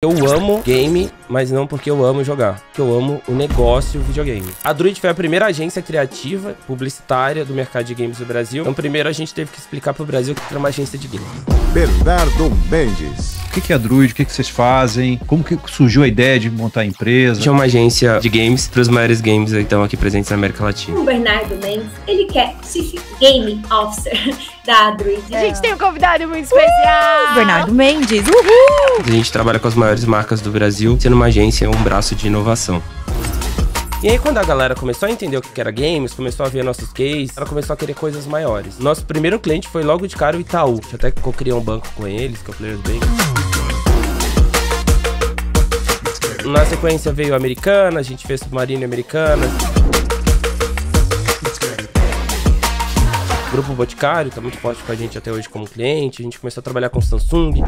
Eu amo game, mas não porque eu amo jogar. Que eu amo o negócio videogame. A Druid foi a primeira agência criativa publicitária do mercado de games do Brasil. Então primeiro a gente teve que explicar pro Brasil que era uma agência de games. Bernardo Mendes. O que é a Druid? O que, vocês fazem? Como que surgiu a ideia de montar a empresa? Tinha uma agência de games para os maiores games então aqui presentes na América Latina. O Bernardo Mendes, ele quer Chief Game Officer a gente tem um convidado muito especial. Uh! Bernardo Mendes. Uhul! A gente trabalha com as maiores marcas do Brasil, sendo uma agência um braço de inovação. E aí, quando a galera começou a entender o que era games, começou a ver nossos cases, ela começou a querer coisas maiores. Nosso primeiro cliente foi logo de cara o Itaú. Eu até criou criei um banco com eles, que é o Players Bank. Na sequência veio a Americana, a gente fez Submarino Americana. grupo Boticário, tá muito forte com a gente até hoje como cliente. A gente começou a trabalhar com Samsung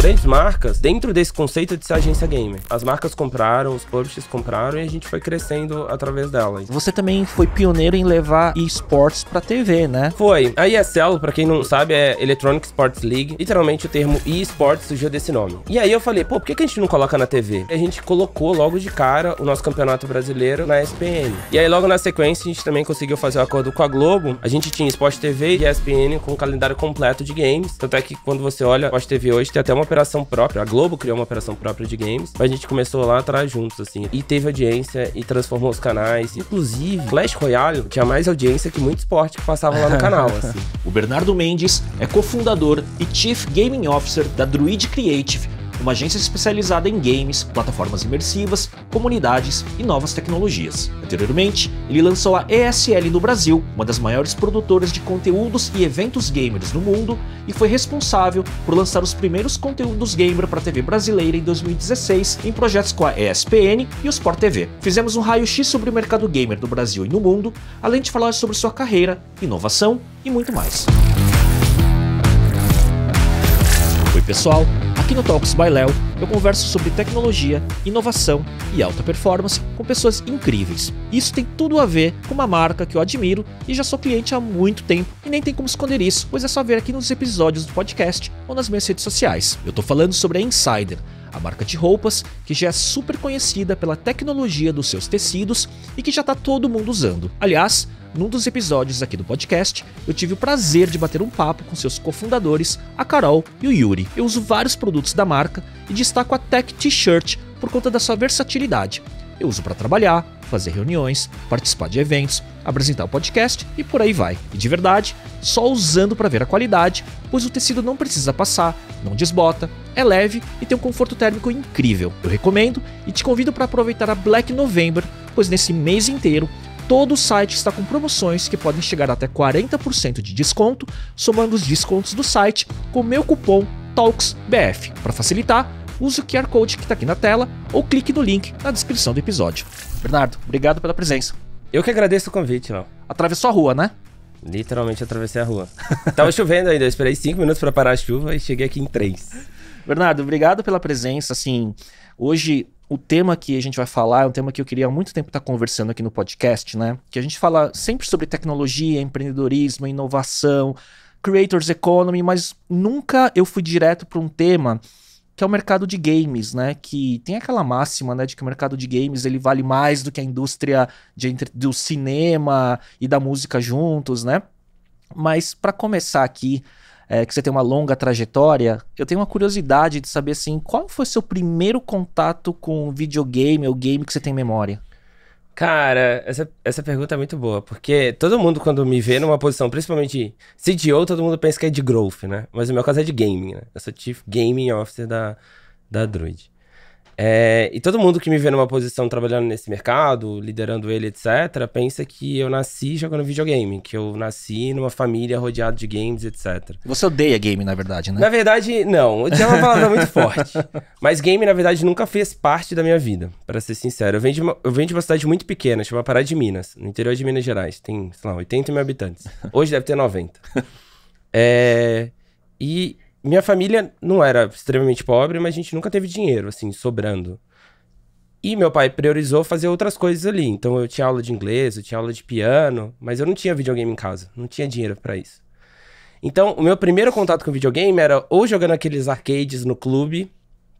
grandes marcas dentro desse conceito de ser agência gamer. As marcas compraram, os publishers compraram e a gente foi crescendo através delas. Você também foi pioneiro em levar esportes pra TV, né? Foi. A ESL, pra quem não sabe, é Electronic Sports League. Literalmente o termo esportes surgiu desse nome. E aí eu falei, pô, por que, a gente não coloca na TV? a gente colocou logo de cara o nosso campeonato brasileiro na SPN. E aí logo na sequência a gente também conseguiu fazer o um acordo com a Globo. A gente tinha Sport TV e ESPN com um calendário completo de games. Tanto é que quando você olha Sport TV hoje, tem até uma operação própria, a Globo criou uma operação própria de games, mas a gente começou lá atrás juntos, assim, e teve audiência e transformou os canais. Inclusive, Clash Royale tinha mais audiência que muito esporte que passava lá no canal, assim. O Bernardo Mendes é cofundador e Chief Gaming Officer da Druid Creative uma agência especializada em games, plataformas imersivas, comunidades e novas tecnologias. Anteriormente, ele lançou a ESL no Brasil, uma das maiores produtoras de conteúdos e eventos gamers no mundo, e foi responsável por lançar os primeiros conteúdos gamer para a TV brasileira em 2016 em projetos com a ESPN e o Sport TV. Fizemos um raio-x sobre o mercado gamer do Brasil e no mundo, além de falar sobre sua carreira, inovação e muito mais. Oi, pessoal! Aqui no Talks by Léo, eu converso sobre tecnologia, inovação e alta performance com pessoas incríveis. Isso tem tudo a ver com uma marca que eu admiro e já sou cliente há muito tempo e nem tem como esconder isso, pois é só ver aqui nos episódios do podcast ou nas minhas redes sociais. Eu tô falando sobre a Insider, a marca de roupas que já é super conhecida pela tecnologia dos seus tecidos e que já tá todo mundo usando. Aliás, num dos episódios aqui do podcast, eu tive o prazer de bater um papo com seus cofundadores, a Carol e o Yuri. Eu uso vários produtos da marca e destaco a Tech T-shirt por conta da sua versatilidade. Eu uso para trabalhar, fazer reuniões, participar de eventos, apresentar o podcast e por aí vai. E de verdade, só usando para ver a qualidade, pois o tecido não precisa passar, não desbota, é leve e tem um conforto térmico incrível. Eu recomendo e te convido para aproveitar a Black November, pois nesse mês inteiro Todo o site está com promoções que podem chegar até 40% de desconto, somando os descontos do site com meu cupom TALKSBF. Para facilitar, use o QR Code que está aqui na tela ou clique no link na descrição do episódio. Bernardo, obrigado pela presença. Eu que agradeço o convite, Léo. Atravessou a rua, né? Literalmente atravessei a rua. Tava chovendo ainda, eu esperei 5 minutos para parar a chuva e cheguei aqui em 3. Bernardo, obrigado pela presença. Assim, hoje o tema que a gente vai falar é um tema que eu queria há muito tempo estar tá conversando aqui no podcast, né? Que a gente fala sempre sobre tecnologia, empreendedorismo, inovação, creators economy, mas nunca eu fui direto para um tema que é o mercado de games, né? Que tem aquela máxima, né, de que o mercado de games ele vale mais do que a indústria de, do cinema e da música juntos, né? Mas para começar aqui, é, que você tem uma longa trajetória, eu tenho uma curiosidade de saber assim, qual foi seu primeiro contato com videogame ou game que você tem memória? Cara, essa, essa pergunta é muito boa, porque todo mundo quando me vê numa posição, principalmente CTO, todo mundo pensa que é de growth, né? Mas o meu caso é de gaming, né? Eu sou Chief Gaming Officer da, da Druid. É, e todo mundo que me vê numa posição trabalhando nesse mercado, liderando ele, etc., pensa que eu nasci jogando videogame, que eu nasci numa família rodeada de games, etc. Você odeia game, na verdade, né? Na verdade, não. Eu tinha é uma palavra muito forte. Mas game, na verdade, nunca fez parte da minha vida, para ser sincero. Eu venho, de uma, eu venho de uma cidade muito pequena, chama Pará de Minas, no interior de Minas Gerais. Tem, sei lá, 80 mil habitantes. Hoje deve ter 90. É, e minha família não era extremamente pobre, mas a gente nunca teve dinheiro, assim, sobrando. E meu pai priorizou fazer outras coisas ali. Então eu tinha aula de inglês, eu tinha aula de piano, mas eu não tinha videogame em casa, não tinha dinheiro para isso. Então, o meu primeiro contato com videogame era ou jogando aqueles arcades no clube,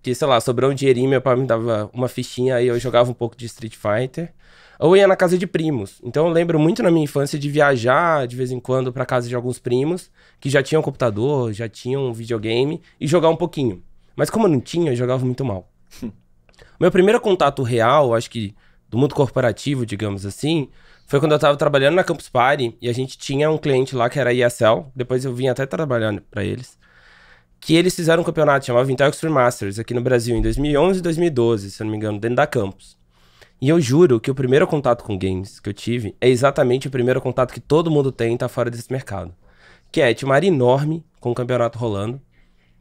que, sei lá, sobrou um dinheirinho, meu pai me dava uma fichinha, aí eu jogava um pouco de Street Fighter ou ia na casa de primos. Então eu lembro muito na minha infância de viajar de vez em quando para casa de alguns primos que já tinham computador, já tinham videogame e jogar um pouquinho. Mas como eu não tinha, eu jogava muito mal. Hum. Meu primeiro contato real, acho que do mundo corporativo, digamos assim, foi quando eu tava trabalhando na Campus Party e a gente tinha um cliente lá que era a ESL, depois eu vim até trabalhando para eles, que eles fizeram um campeonato chamado Intel Extreme Masters aqui no Brasil em 2011 e 2012, se eu não me engano, dentro da Campus. E eu juro que o primeiro contato com games que eu tive é exatamente o primeiro contato que todo mundo tem e tá fora desse mercado. Que é, tinha uma área enorme com o campeonato rolando.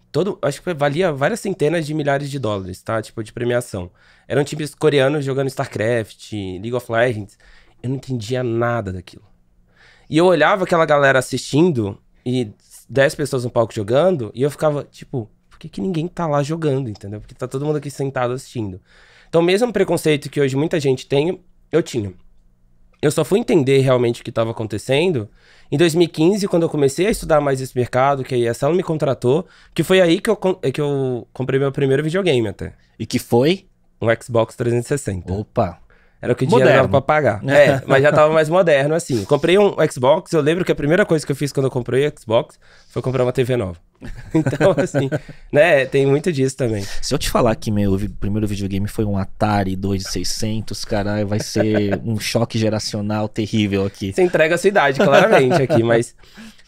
Todo, acho que valia várias centenas de milhares de dólares, tá? Tipo, de premiação. Eram times coreanos jogando StarCraft, League of Legends. Eu não entendia nada daquilo. E eu olhava aquela galera assistindo e 10 pessoas no palco jogando, e eu ficava, tipo, por que, que ninguém tá lá jogando, entendeu? Porque tá todo mundo aqui sentado assistindo. Então, mesmo preconceito que hoje muita gente tem, eu tinha. Eu só fui entender realmente o que estava acontecendo em 2015, quando eu comecei a estudar mais esse mercado, que a ESL me contratou, que foi aí que eu, é que eu comprei meu primeiro videogame até. E que foi? Um Xbox 360. Opa! Era o que o dinheiro moderno. dava pra pagar. É, mas já tava mais moderno, assim. Comprei um Xbox, eu lembro que a primeira coisa que eu fiz quando eu comprei o Xbox foi comprar uma TV nova. Então, assim, né, tem muito disso também. Se eu te falar que meu primeiro videogame foi um Atari 2600, caralho, vai ser um choque geracional terrível aqui. Você entrega a sua idade, claramente, aqui, mas...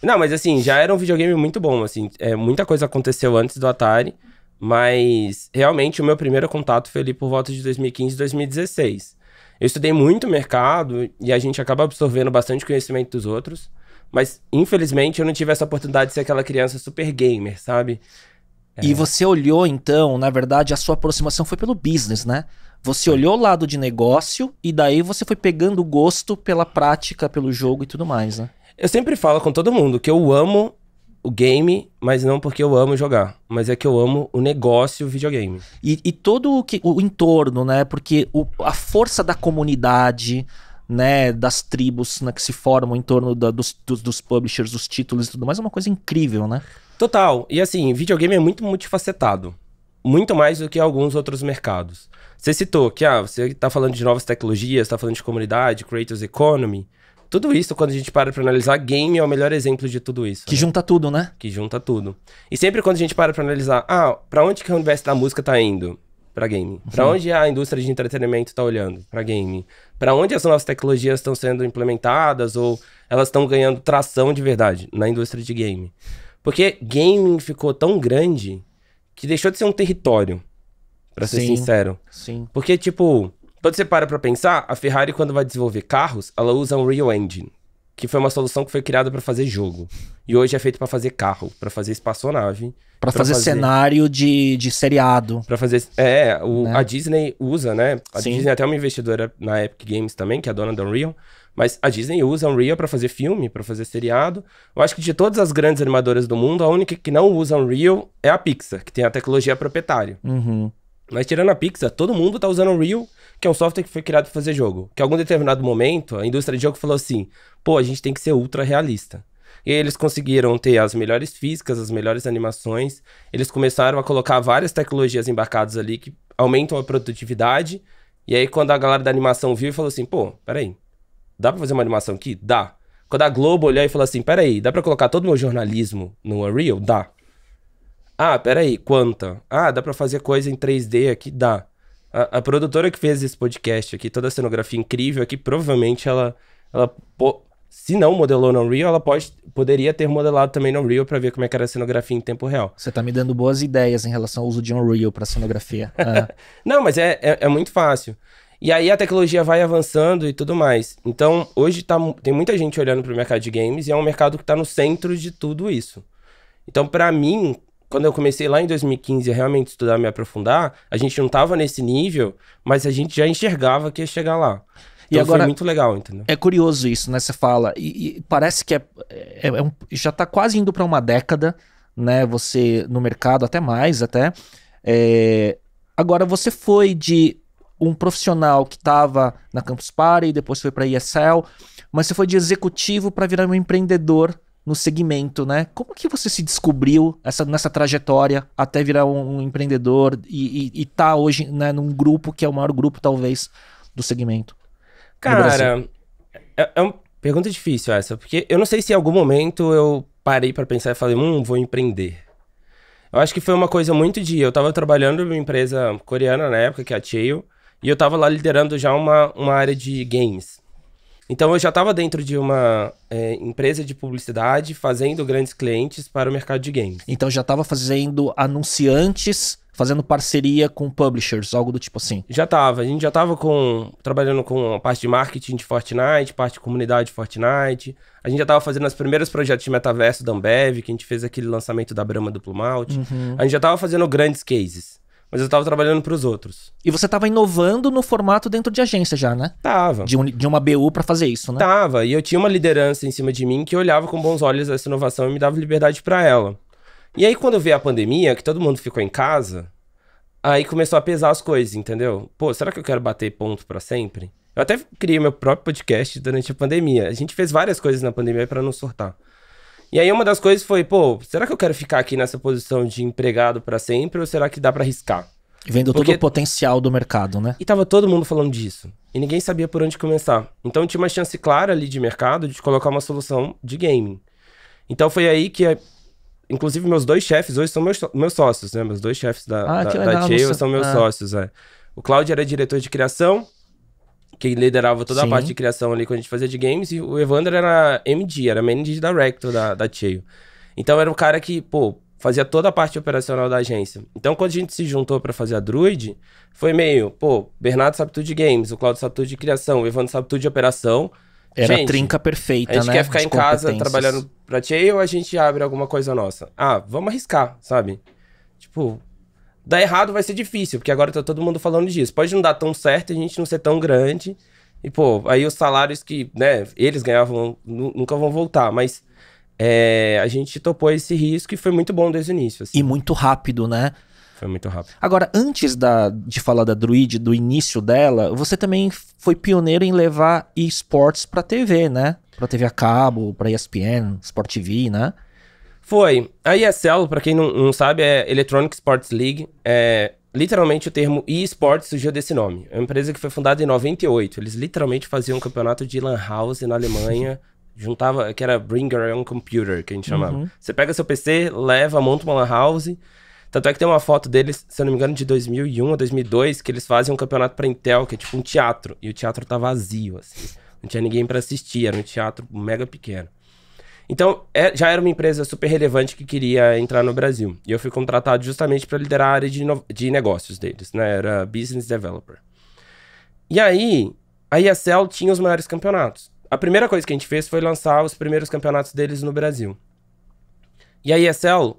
Não, mas assim, já era um videogame muito bom, assim. É, muita coisa aconteceu antes do Atari, mas realmente o meu primeiro contato foi ali por volta de 2015, 2016. Eu estudei muito mercado e a gente acaba absorvendo bastante conhecimento dos outros, mas infelizmente eu não tive essa oportunidade de ser aquela criança super gamer, sabe? É. E você olhou então, na verdade, a sua aproximação foi pelo business, né? Você olhou o lado de negócio e daí você foi pegando gosto pela prática, pelo jogo e tudo mais, né? Eu sempre falo com todo mundo que eu amo o game, mas não porque eu amo jogar, mas é que eu amo o negócio videogame. E, e todo o, que, o entorno, né? Porque o, a força da comunidade, né? Das tribos né, que se formam em torno da, dos, dos, dos, publishers, dos títulos e tudo mais, é uma coisa incrível, né? Total. E assim, videogame é muito multifacetado. Muito mais do que alguns outros mercados. Você citou que ah, você está falando de novas tecnologias, está falando de comunidade, creators economy. Tudo isso, quando a gente para pra analisar, game é o melhor exemplo de tudo isso. Que né? junta tudo, né? Que junta tudo. E sempre quando a gente para pra analisar, ah, pra onde que o universo da música tá indo? Pra game. Uhum. Pra onde a indústria de entretenimento tá olhando? Pra game. Pra onde as novas tecnologias estão sendo implementadas ou elas estão ganhando tração de verdade na indústria de game? Porque gaming ficou tão grande que deixou de ser um território, para ser sincero. Sim. Porque, tipo, quando você para pra pensar, a Ferrari, quando vai desenvolver carros, ela usa um Real Engine, que foi uma solução que foi criada para fazer jogo. E hoje é feito para fazer carro, para fazer espaçonave. para fazer, fazer, cenário de, de seriado. para fazer. É, o, né? a Disney usa, né? A Sim. Disney é até uma investidora na Epic Games também, que é a dona da Unreal. Mas a Disney usa Unreal para fazer filme, para fazer seriado. Eu acho que de todas as grandes animadoras do mundo, a única que não usa Unreal é a Pixar, que tem a tecnologia proprietária. Uhum. Mas tirando a Pixar, todo mundo tá usando Unreal que é um software que foi criado para fazer jogo. Que em algum determinado momento, a indústria de jogo falou assim: pô, a gente tem que ser ultra realista. E aí eles conseguiram ter as melhores físicas, as melhores animações. Eles começaram a colocar várias tecnologias embarcadas ali que aumentam a produtividade. E aí, quando a galera da animação viu e falou assim: pô, peraí, dá para fazer uma animação aqui? Dá. Quando a Globo olhou e falou assim: peraí, dá para colocar todo o meu jornalismo no Unreal? Dá. Ah, peraí, quanta? Ah, dá para fazer coisa em 3D aqui? Dá. A, a, produtora que fez esse podcast aqui, toda a cenografia incrível aqui, provavelmente ela, ela se não modelou no Unreal, ela pode, poderia ter modelado também no Unreal para ver como é que era a cenografia em tempo real. Você tá me dando boas ideias em relação ao uso de Unreal para cenografia. Ah. não, mas é, é, é, muito fácil. E aí a tecnologia vai avançando e tudo mais. Então, hoje tá, tem muita gente olhando para o mercado de games e é um mercado que está no centro de tudo isso. Então, para mim, quando eu comecei lá em 2015 a realmente estudar, me aprofundar, a gente não estava nesse nível, mas a gente já enxergava que ia chegar lá. Então e agora, muito legal, entendeu? É curioso isso, né? Você fala, e, e parece que é, é, é um, já está quase indo para uma década, né? Você no mercado, até mais, até. É, agora, você foi de um profissional que estava na Campus Party, depois foi para a ESL, mas você foi de executivo para virar um empreendedor no segmento, né? Como que você se descobriu essa, nessa trajetória até virar um, um empreendedor e, e, e, tá hoje né, num grupo que é o maior grupo, talvez, do segmento? Cara, é, é uma pergunta difícil essa, porque eu não sei se em algum momento eu parei para pensar e falei, hum, vou empreender. Eu acho que foi uma coisa muito de. Eu tava trabalhando numa empresa coreana na época, que é a Cheio, e eu tava lá liderando já uma, uma área de games. Então eu já estava dentro de uma é, empresa de publicidade fazendo grandes clientes para o mercado de games. Então já estava fazendo anunciantes, fazendo parceria com publishers, algo do tipo assim. Já estava, a gente já estava com trabalhando com a parte de marketing de Fortnite, parte de comunidade de Fortnite. A gente já estava fazendo os primeiros projetos de metaverso da Ambev, que a gente fez aquele lançamento da Brahma do Plumalt. Uhum. A gente já estava fazendo grandes cases mas eu estava trabalhando para os outros. E você estava inovando no formato dentro de agência já, né? Tava. De, um, de uma BU para fazer isso, né? Tava. E eu tinha uma liderança em cima de mim que olhava com bons olhos essa inovação e me dava liberdade para ela. E aí quando veio a pandemia, que todo mundo ficou em casa, aí começou a pesar as coisas, entendeu? Pô, será que eu quero bater ponto para sempre? Eu até criei meu próprio podcast durante a pandemia. A gente fez várias coisas na pandemia para não surtar. E aí uma das coisas foi, pô, será que eu quero ficar aqui nessa posição de empregado para sempre ou será que dá para arriscar? Vendo Porque... todo o potencial do mercado, né? E tava todo mundo falando disso. E ninguém sabia por onde começar. Então tinha uma chance clara ali de mercado de colocar uma solução de gaming. Então foi aí que, inclusive, meus dois chefes hoje são meus, meus sócios, né? Meus dois chefes da, ah, da, da são meus ah. sócios, é. O Claudio era diretor de criação que liderava toda Sim. a parte de criação ali quando a gente fazia de games, e o Evandro era MD, era Managing Director da, da Cheio. Então era o cara que, pô, fazia toda a parte operacional da agência. Então quando a gente se juntou para fazer a Druid, foi meio, pô, Bernardo sabe tudo de games, o Claudio sabe tudo de criação, o Evandro sabe tudo de operação. Era gente, a trinca perfeita, né? A gente né? quer ficar em casa trabalhando pra Cheio ou a gente abre alguma coisa nossa? Ah, vamos arriscar, sabe? Tipo, Dar errado vai ser difícil, porque agora tá todo mundo falando disso. Pode não dar tão certo, a gente não ser tão grande. E, pô, aí os salários que, né, eles ganhavam nunca vão voltar, mas é, a gente topou esse risco e foi muito bom desde o início. Assim. E muito rápido, né? Foi muito rápido. Agora, antes da, de falar da Druid, do início dela, você também foi pioneiro em levar esportes pra TV, né? Pra TV a cabo, pra ESPN, Sport TV, né? Foi. A é ESL, para quem não, não, sabe, é Electronic Sports League. É, literalmente o termo eSports surgiu desse nome. É uma empresa que foi fundada em 98. Eles literalmente faziam um campeonato de lan house na Alemanha. juntava, que era Bring Your Own Computer, que a gente chamava. Uhum. Você pega seu PC, leva, monta uma lan house. Tanto é que tem uma foto deles, se eu não me engano, de 2001 a 2002, que eles fazem um campeonato pra Intel, que é tipo um teatro. E o teatro tá vazio, assim. Não tinha ninguém para assistir, era um teatro mega pequeno. Então, é, já era uma empresa super relevante que queria entrar no Brasil. E eu fui contratado justamente para liderar a área de, de negócios deles, né? Era Business Developer. E aí, a ESL tinha os maiores campeonatos. A primeira coisa que a gente fez foi lançar os primeiros campeonatos deles no Brasil. E a ESL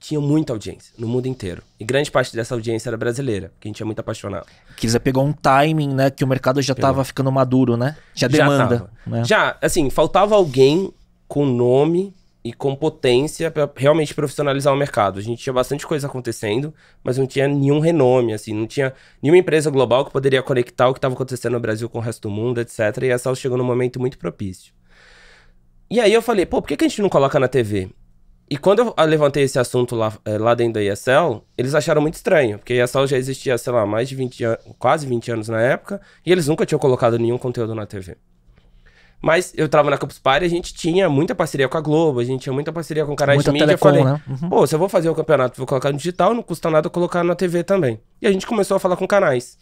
tinha muita audiência no mundo inteiro. E grande parte dessa audiência era brasileira, que a gente é muito apaixonado. Que já pegou um timing, né? Que o mercado já estava ficando maduro, né? Tinha demanda. Já, né? já, assim, faltava alguém com nome e com potência para realmente profissionalizar o mercado. A gente tinha bastante coisa acontecendo, mas não tinha nenhum renome, assim, não tinha nenhuma empresa global que poderia conectar o que estava acontecendo no Brasil com o resto do mundo, etc. E a Sal chegou num momento muito propício. E aí eu falei, pô, por que, que a gente não coloca na TV? E quando eu levantei esse assunto lá, eh, lá dentro da ESL, eles acharam muito estranho, porque a ESL já existia, sei lá, mais de 20 anos, quase 20 anos na época, e eles nunca tinham colocado nenhum conteúdo na TV. Mas eu tava na Campus Party, a gente tinha muita parceria com a Globo, a gente tinha muita parceria com o Canais de Mídia. Telecom, falei, né? uhum. pô, se eu vou fazer o campeonato, vou colocar no digital, não custa nada colocar na TV também. E a gente começou a falar com canais.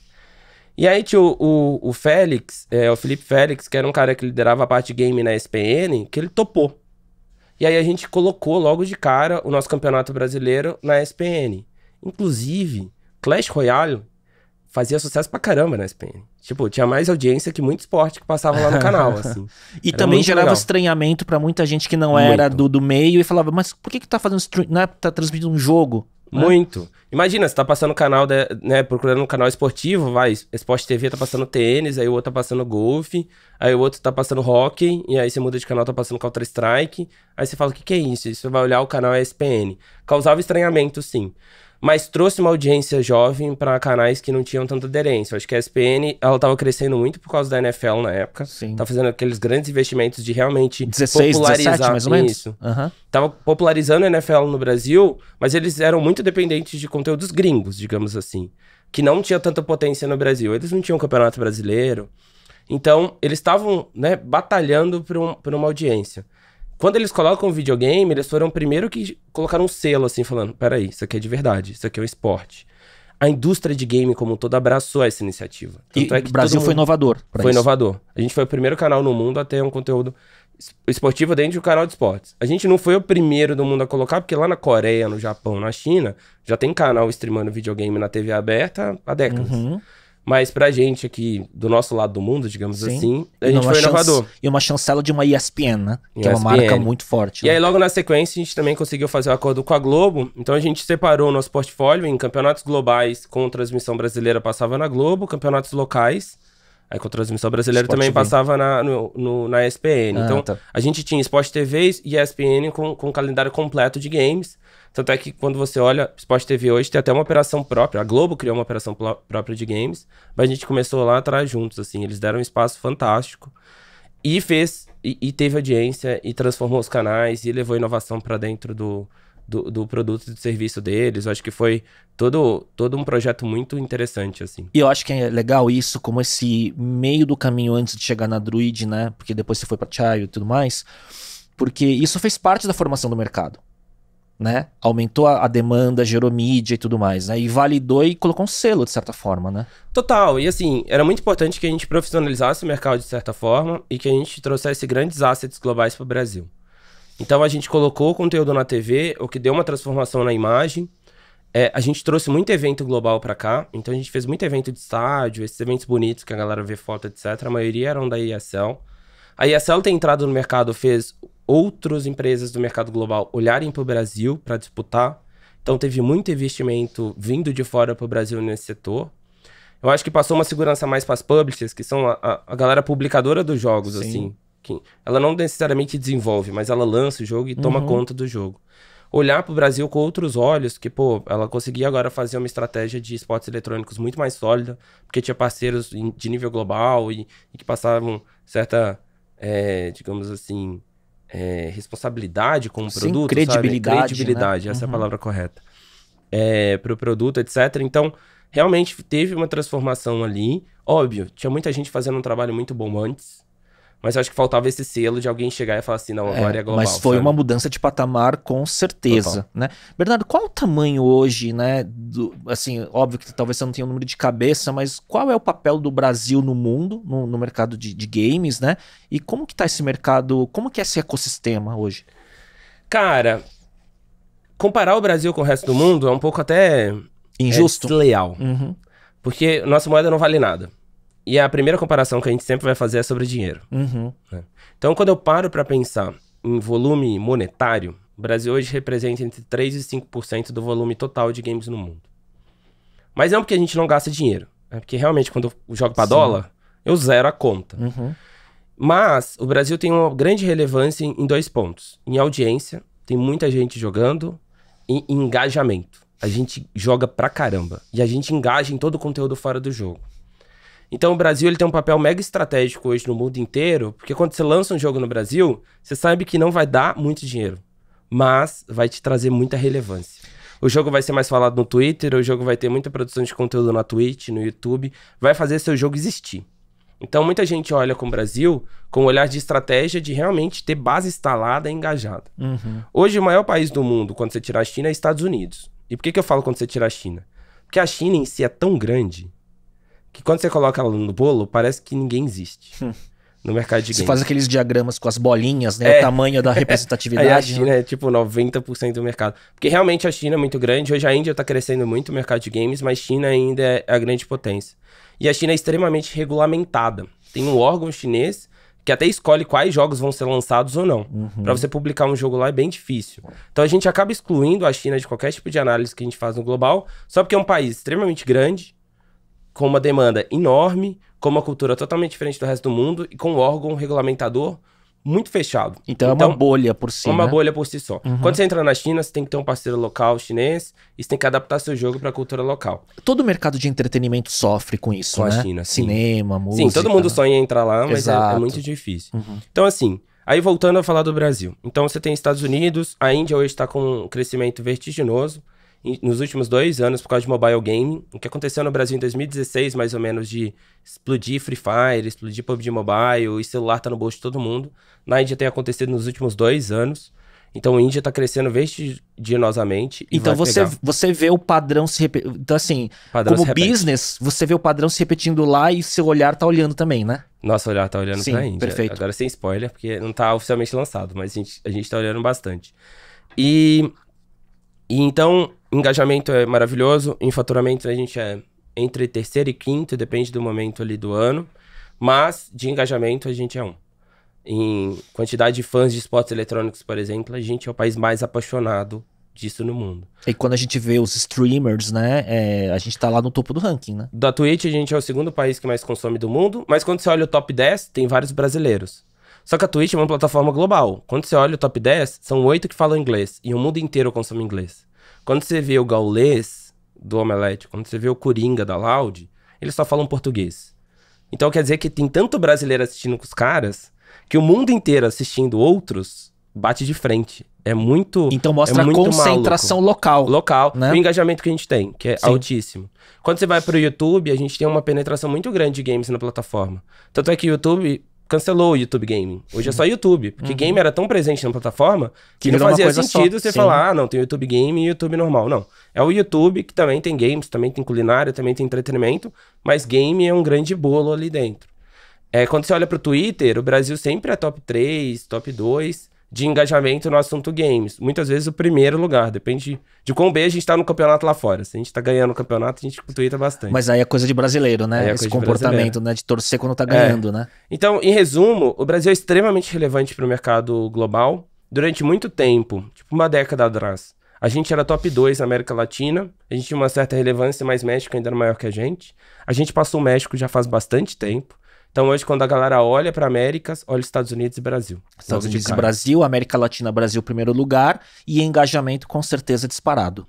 E aí tinha o, o, o Félix, é, o Felipe Félix, que era um cara que liderava a parte game na ESPN, que ele topou. E aí a gente colocou logo de cara o nosso campeonato brasileiro na ESPN. Inclusive, Clash Royale fazia sucesso pra caramba na SPN. Tipo, tinha mais audiência que muito esporte que passava lá no canal, assim. e era também gerava legal. estranhamento para muita gente que não era do, do meio e falava, mas por que que tá fazendo stream, né? Tá transmitindo um jogo? Né? Muito. Imagina, você tá passando o canal, de, né, procurando um canal esportivo, vai, Esporte TV tá passando tênis, aí o outro tá passando golfe, aí o outro tá passando hockey, e aí você muda de canal, tá passando Counter Strike, aí você fala, o que que é isso? E você vai olhar, o canal é SPN. Causava estranhamento, sim mas trouxe uma audiência jovem para canais que não tinham tanta aderência. Eu acho que a ESPN, ela tava crescendo muito por causa da NFL na época. Sim. Tava tá fazendo aqueles grandes investimentos de realmente 16, popularizar 17, mais ou menos. isso. Uhum. Tava popularizando a NFL no Brasil, mas eles eram muito dependentes de conteúdos gringos, digamos assim, que não tinha tanta potência no Brasil. Eles não tinham o campeonato brasileiro. Então, eles estavam, né, batalhando por, um, por uma audiência. Quando eles colocam o videogame, eles foram o primeiro que colocaram um selo, assim, falando: peraí, isso aqui é de verdade, isso aqui é um esporte. A indústria de game como um todo abraçou essa iniciativa. Tanto e é que o Brasil foi inovador. Foi isso. inovador. A gente foi o primeiro canal no mundo a ter um conteúdo esportivo dentro do canal de esportes. A gente não foi o primeiro do mundo a colocar, porque lá na Coreia, no Japão, na China, já tem canal streamando videogame na TV aberta há décadas. Uhum. Mas pra gente aqui, do nosso lado do mundo, digamos Sim. assim, a e gente foi inovador. E uma chancela de uma ESPN, né? Que ESPN. é uma marca muito forte. E né? aí, logo na sequência, a gente também conseguiu fazer o um acordo com a Globo. Então a gente separou o nosso portfólio em campeonatos globais com transmissão brasileira passava na Globo, campeonatos locais. Aí com transmissão brasileira Sport também TV. passava na, no, no, na ESPN. Ah, então, tá. a gente tinha Sport TV e ESPN com, com um calendário completo de games. Tanto é que quando você olha Sport TV hoje, tem até uma operação própria. A Globo criou uma operação própria de games, mas a gente começou lá atrás juntos, assim. Eles deram um espaço fantástico e fez, e, e teve audiência, e transformou os canais, e levou inovação para dentro do, do, do, produto e do serviço deles. Eu acho que foi todo, todo um projeto muito interessante, assim. E eu acho que é legal isso, como esse meio do caminho antes de chegar na Druid, né? Porque depois você foi para Chai e tudo mais. Porque isso fez parte da formação do mercado né? Aumentou a, a, demanda, gerou mídia e tudo mais, né? E validou e colocou um selo, de certa forma, né? Total. E assim, era muito importante que a gente profissionalizasse o mercado de certa forma e que a gente trouxesse grandes assets globais para o Brasil. Então a gente colocou o conteúdo na TV, o que deu uma transformação na imagem. É, a gente trouxe muito evento global para cá, então a gente fez muito evento de estádio, esses eventos bonitos que a galera vê foto, etc. A maioria eram da ESL. A ESL tem entrado no mercado, fez outras empresas do mercado global olharem para o Brasil para disputar. Então teve muito investimento vindo de fora para o Brasil nesse setor. Eu acho que passou uma segurança mais para as publishers, que são a, a, a galera publicadora dos jogos, Sim. assim. Que ela não necessariamente desenvolve, mas ela lança o jogo e uhum. toma conta do jogo. Olhar para o Brasil com outros olhos, que, pô, ela conseguia agora fazer uma estratégia de esportes eletrônicos muito mais sólida, porque tinha parceiros de nível global e, e que passavam certa, é, digamos assim, é, responsabilidade com o Sim, produto. Credibilidade. Sabe? Credibilidade, né? essa uhum. é a uhum. palavra correta. É, para o produto, etc. Então, realmente teve uma transformação ali. Óbvio, tinha muita gente fazendo um trabalho muito bom antes. Mas eu acho que faltava esse selo de alguém chegar e falar assim, não, é, agora é, é global. Mas foi sabe? uma mudança de patamar com certeza, Total. né? Bernardo, qual o tamanho hoje, né, do, assim, óbvio que talvez você não tenha o um número de cabeça, mas qual é o papel do Brasil no mundo, no, no mercado de, de, games, né? E como que tá esse mercado, como que é esse ecossistema hoje? Cara, comparar o Brasil com o resto do mundo é um pouco até... É Injusto. É desleal. Uhum. Porque nossa moeda não vale nada. E a primeira comparação que a gente sempre vai fazer é sobre dinheiro. Uhum. Né? Então, quando eu paro para pensar em volume monetário, o Brasil hoje representa entre 3% e 5% do volume total de games no mundo. Mas não porque a gente não gasta dinheiro. É porque realmente, quando eu jogo para dólar, eu zero a conta. Uhum. Mas o Brasil tem uma grande relevância em dois pontos: em audiência, tem muita gente jogando, e em engajamento. A gente joga pra caramba. E a gente engaja em todo o conteúdo fora do jogo. Então o Brasil ele tem um papel mega estratégico hoje no mundo inteiro, porque quando você lança um jogo no Brasil, você sabe que não vai dar muito dinheiro, mas vai te trazer muita relevância. O jogo vai ser mais falado no Twitter, o jogo vai ter muita produção de conteúdo na Twitch, no YouTube, vai fazer seu jogo existir. Então muita gente olha com o Brasil com um olhar de estratégia de realmente ter base instalada e engajada. Uhum. Hoje o maior país do mundo, quando você tirar a China, é Estados Unidos. E por que, que eu falo quando você tirar a China? Porque a China em si é tão grande que quando você coloca ela no bolo, parece que ninguém existe. Hum. No mercado de games. Você faz aqueles diagramas com as bolinhas, né? É. O tamanho da é. representatividade. a né? China né? é tipo 90% do mercado. Porque realmente a China é muito grande. Hoje a Índia está crescendo muito o mercado de games, mas China ainda é a grande potência. E a China é extremamente regulamentada. Tem um órgão chinês que até escolhe quais jogos vão ser lançados ou não. Uhum. Para você publicar um jogo lá é bem difícil. Então a gente acaba excluindo a China de qualquer tipo de análise que a gente faz no global, só porque é um país extremamente grande, com uma demanda enorme, com uma cultura totalmente diferente do resto do mundo e com um órgão regulamentador muito fechado. Então, então é uma então, bolha por si. É uma né? bolha por si só. Uhum. Quando você entra na China, você tem que ter um parceiro local chinês e você tem que adaptar seu jogo para a cultura local. Todo o mercado de entretenimento sofre com isso, com né? a China. Sim. Cinema, música. Sim, todo mundo né? sonha em entrar lá, mas é, é, muito difícil. Uhum. Então, assim, aí voltando a falar do Brasil. Então, você tem Estados Unidos, a Índia hoje está com um crescimento vertiginoso nos últimos dois anos por causa de mobile gaming. O que aconteceu no Brasil em 2016, mais ou menos, de explodir Free Fire, explodir PUBG Mobile, e celular tá no bolso de todo mundo. Na Índia tem acontecido nos últimos dois anos. Então a Índia tá crescendo vertiginosamente. então você, pegar. você vê o padrão se repetindo. Então, assim, padrão como business, você vê o padrão se repetindo lá e seu olhar tá olhando também, né? Nosso olhar tá olhando Sim, pra Índia. Perfeito. Agora sem spoiler, porque não tá oficialmente lançado, mas a gente, a gente tá olhando bastante. E, e então engajamento é maravilhoso, em faturamento a gente é entre terceiro e quinto, depende do momento ali do ano, mas de engajamento a gente é um. Em quantidade de fãs de esportes eletrônicos, por exemplo, a gente é o país mais apaixonado disso no mundo. E quando a gente vê os streamers, né? É, a gente tá lá no topo do ranking, né? Da Twitch, a gente é o segundo país que mais consome do mundo, mas quando você olha o top 10, tem vários brasileiros. Só que a Twitch é uma plataforma global. Quando você olha o top 10, são oito que falam inglês e o mundo inteiro consome inglês. Quando você vê o gaulês do Omelete, quando você vê o Coringa da Loud, eles só falam português. Então quer dizer que tem tanto brasileiro assistindo com os caras, que o mundo inteiro assistindo outros bate de frente. É muito. Então mostra é muito a concentração maluco. local. Local. Né? O engajamento que a gente tem, que é Sim. altíssimo. Quando você vai pro YouTube, a gente tem uma penetração muito grande de games na plataforma. Tanto é que o YouTube cancelou o YouTube Gaming. Hoje é só YouTube. Porque uhum. game era tão presente na plataforma que, que não fazia sentido só. você Sim. falar, ah, não, tem YouTube Gaming e YouTube normal. Não. É o YouTube que também tem games, também tem culinária, também tem entretenimento, mas game é um grande bolo ali dentro. É, quando você olha pro Twitter, o Brasil sempre é top 3, top 2 de engajamento no assunto games. Muitas vezes o primeiro lugar, depende de, de quão bem a gente tá no campeonato lá fora. Se a gente tá ganhando o campeonato, a gente tuita bastante. Mas aí é coisa de brasileiro, né? É Esse comportamento, de né? De torcer quando tá ganhando, é. né? Então, em resumo, o Brasil é extremamente relevante para o mercado global. Durante muito tempo, tipo uma década atrás, a gente era top 2 na América Latina, a gente tinha uma certa relevância, mas México ainda era maior que a gente. A gente passou o México já faz bastante tempo. Então hoje, quando a galera olha para Américas, olha Estados Unidos e Brasil. Estados Unidos e Brasil, América Latina, Brasil, primeiro lugar, e engajamento com certeza disparado.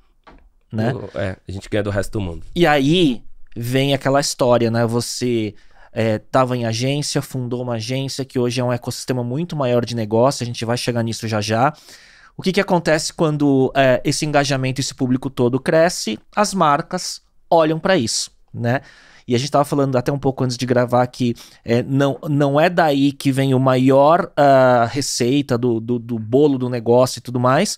Né? É, a gente ganha do resto do mundo. E aí vem aquela história, né? Você estava é, em agência, fundou uma agência que hoje é um ecossistema muito maior de negócio, a gente vai chegar nisso já já. O que, que acontece quando é, esse engajamento, esse público todo cresce? As marcas olham para isso, né? E a gente estava falando até um pouco antes de gravar que é, não, não é daí que vem o maior uh, receita do, do, do bolo do negócio e tudo mais.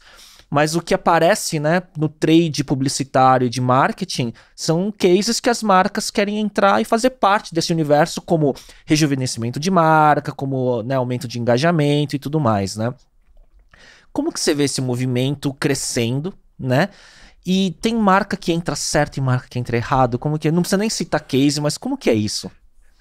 Mas o que aparece né, no trade publicitário de marketing são cases que as marcas querem entrar e fazer parte desse universo, como rejuvenescimento de marca, como né, aumento de engajamento e tudo mais. Né? Como que você vê esse movimento crescendo, né? E tem marca que entra certo e marca que entra errado. Como que é? Não precisa nem citar case, mas como que é isso?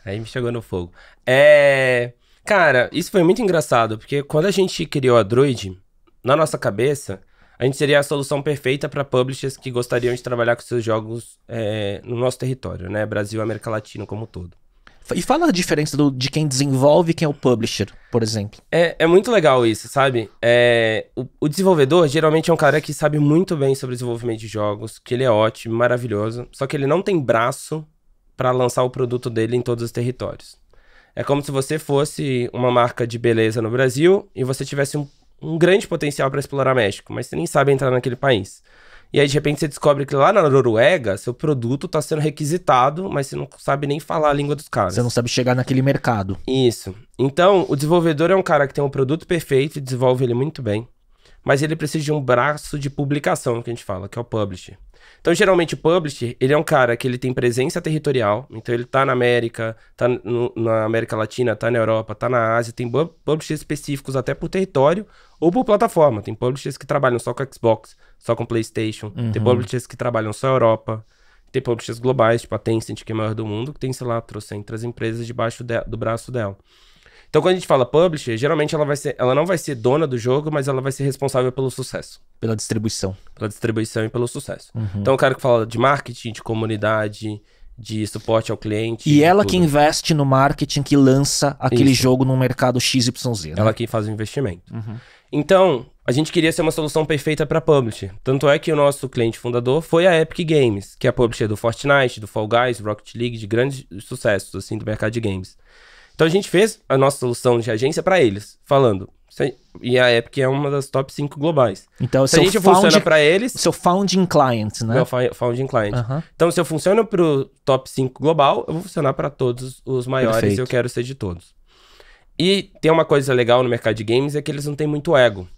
Aí me chegou no fogo. É. Cara, isso foi muito engraçado, porque quando a gente criou a Droid, na nossa cabeça, a gente seria a solução perfeita para publishers que gostariam de trabalhar com seus jogos é, no nosso território, né? Brasil, América Latina como um todo. E fala a diferença do, de quem desenvolve e quem é o publisher, por exemplo. É, é muito legal isso, sabe? É, o, o, desenvolvedor geralmente é um cara que sabe muito bem sobre desenvolvimento de jogos, que ele é ótimo, maravilhoso, só que ele não tem braço para lançar o produto dele em todos os territórios. É como se você fosse uma marca de beleza no Brasil e você tivesse um, um grande potencial para explorar México, mas você nem sabe entrar naquele país. E aí, de repente, você descobre que lá na Noruega, seu produto está sendo requisitado, mas você não sabe nem falar a língua dos caras. Você não sabe chegar naquele mercado. Isso. Então, o desenvolvedor é um cara que tem um produto perfeito, desenvolve ele muito bem, mas ele precisa de um braço de publicação, que a gente fala, que é o publisher. Então, geralmente, o publisher, ele é um cara que ele tem presença territorial, então ele tá na América, tá no, na América Latina, tá na Europa, tá na Ásia, tem publishers específicos até por território ou por plataforma. Tem publishers que trabalham só com Xbox, só com PlayStation. Uhum. Tem publishers que trabalham só Europa. Tem publishers globais, tipo a Tencent, que é a maior do mundo, que tem, sei lá, trocentas empresas debaixo de, do braço dela. Então, quando a gente fala publisher, geralmente ela, vai ser, ela não vai ser dona do jogo, mas ela vai ser responsável pelo sucesso. Pela distribuição. Pela distribuição e pelo sucesso. Uhum. Então, o cara que fala de marketing, de comunidade, de suporte ao cliente. E ela tudo. que investe no marketing que lança aquele Isso. jogo no mercado XYZ. Né? Ela que faz o investimento. Uhum. Então, a gente queria ser uma solução perfeita para publisher. Tanto é que o nosso cliente fundador foi a Epic Games, que é a publisher do Fortnite, do Fall Guys, Rocket League, de grandes sucessos assim do mercado de games. Então a gente fez a nossa solução de agência para eles, falando. E a Epic é uma das top 5 globais. Então, se a gente funciona para eles. Seu founding client, né? Meu founding client. Então, se eu funciono para o top 5 global, eu vou funcionar para todos os maiores Perfeito. e eu quero ser de todos. E tem uma coisa legal no mercado de games é que eles não têm muito ego.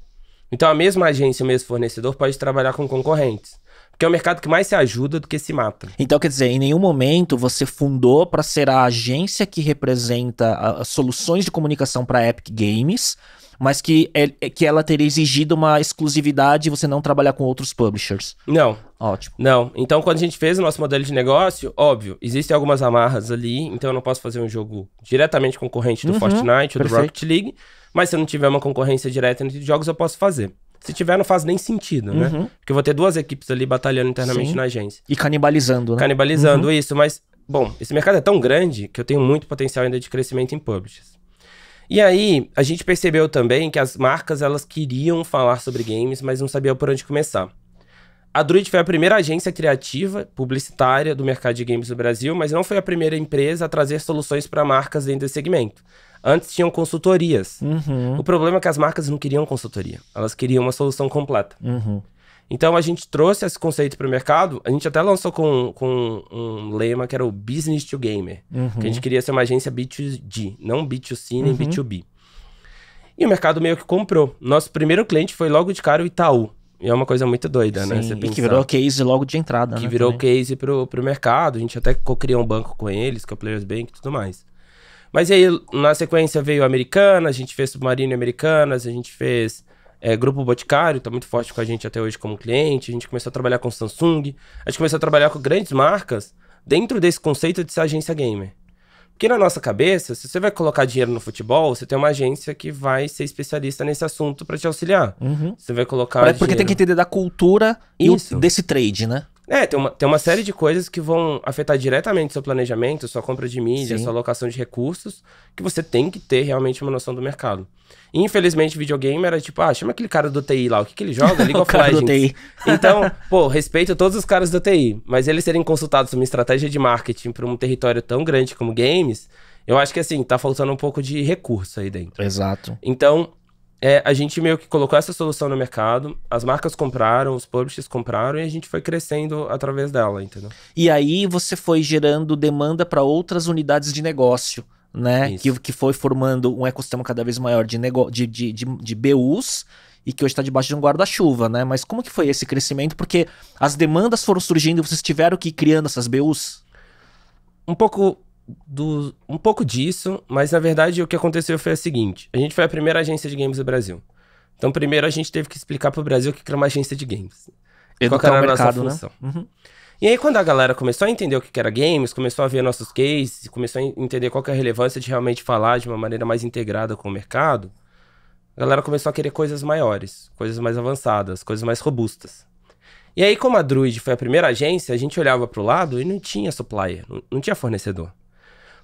Então a mesma agência, o mesmo fornecedor pode trabalhar com concorrentes. Porque é o mercado que mais se ajuda do que se mata. Então, quer dizer, em nenhum momento você fundou para ser a agência que representa a, a soluções de comunicação para Epic Games mas que, é, é, que ela teria exigido uma exclusividade e você não trabalhar com outros publishers. Não. Ótimo. Não. Então, quando a gente fez o nosso modelo de negócio, óbvio, existem algumas amarras ali, então eu não posso fazer um jogo diretamente concorrente do uhum, Fortnite ou perfeito. do Rocket League, mas se eu não tiver uma concorrência direta entre jogos, eu posso fazer. Se tiver, não faz nem sentido, né? Uhum. Porque eu vou ter duas equipes ali batalhando internamente Sim. na agência. E canibalizando, né? Canibalizando, uhum. isso. Mas, bom, esse mercado é tão grande que eu tenho muito potencial ainda de crescimento em publishers. E aí, a gente percebeu também que as marcas elas queriam falar sobre games, mas não sabiam por onde começar. A Druid foi a primeira agência criativa publicitária do mercado de games no Brasil, mas não foi a primeira empresa a trazer soluções para marcas dentro desse segmento. Antes tinham consultorias. Uhum. O problema é que as marcas não queriam consultoria, elas queriam uma solução completa. Uhum. Então a gente trouxe esse conceito para o mercado. A gente até lançou com, com um lema que era o Business to Gamer. Uhum. Que a gente uhum. queria ser uma agência B2G, não B2C nem uhum. B2B. E o mercado meio que comprou. Nosso primeiro cliente foi logo de cara o Itaú. E é uma coisa muito doida, né? Sim, né? Você e que virou case logo de entrada, que né? Que virou também. case pro, pro mercado. A gente até co-criou um banco com eles, que é o Players Bank e tudo mais. Mas aí, na sequência, veio a Americana, a gente fez Submarino Americanas, a gente fez é, Grupo Boticário está muito forte com a gente até hoje como cliente. A gente começou a trabalhar com Samsung. A gente começou a trabalhar com grandes marcas dentro desse conceito de ser agência gamer. Porque na nossa cabeça, se você vai colocar dinheiro no futebol, você tem uma agência que vai ser especialista nesse assunto para te auxiliar. Uhum. Você vai colocar. É porque dinheiro. tem que entender da cultura e o, desse trade, né? É, tem uma, tem uma série de coisas que vão afetar diretamente seu planejamento, sua compra de mídia, Sim. sua alocação de recursos, que você tem que ter realmente uma noção do mercado. E, infelizmente, videogame era tipo, ah, chama aquele cara do TI lá, o que, que ele joga? League of Legends. então, pô, respeito todos os caras do TI, mas eles serem consultados uma estratégia de marketing para um território tão grande como games, eu acho que assim, tá faltando um pouco de recurso aí dentro. Exato. Então, é, a gente meio que colocou essa solução no mercado, as marcas compraram, os publishers compraram e a gente foi crescendo através dela, entendeu? E aí você foi gerando demanda para outras unidades de negócio, né? Que, que foi formando um ecossistema cada vez maior de, nego... de, de, de, de BUs e que hoje está debaixo de um guarda-chuva, né? Mas como que foi esse crescimento? Porque as demandas foram surgindo e vocês tiveram que ir criando essas BUs? Um pouco do, um pouco disso, mas na verdade o que aconteceu foi o seguinte: a gente foi a primeira agência de games do Brasil. Então, primeiro a gente teve que explicar pro Brasil o que era uma agência de games. Educar qual era a mercado, nossa né? função. Né? Uhum. E aí, quando a galera começou a entender o que era games, começou a ver nossos cases, começou a entender qual é a relevância de realmente falar de uma maneira mais integrada com o mercado, a galera começou a querer coisas maiores, coisas mais avançadas, coisas mais robustas. E aí, como a Druid foi a primeira agência, a gente olhava pro lado e não tinha supplier, não, não tinha fornecedor.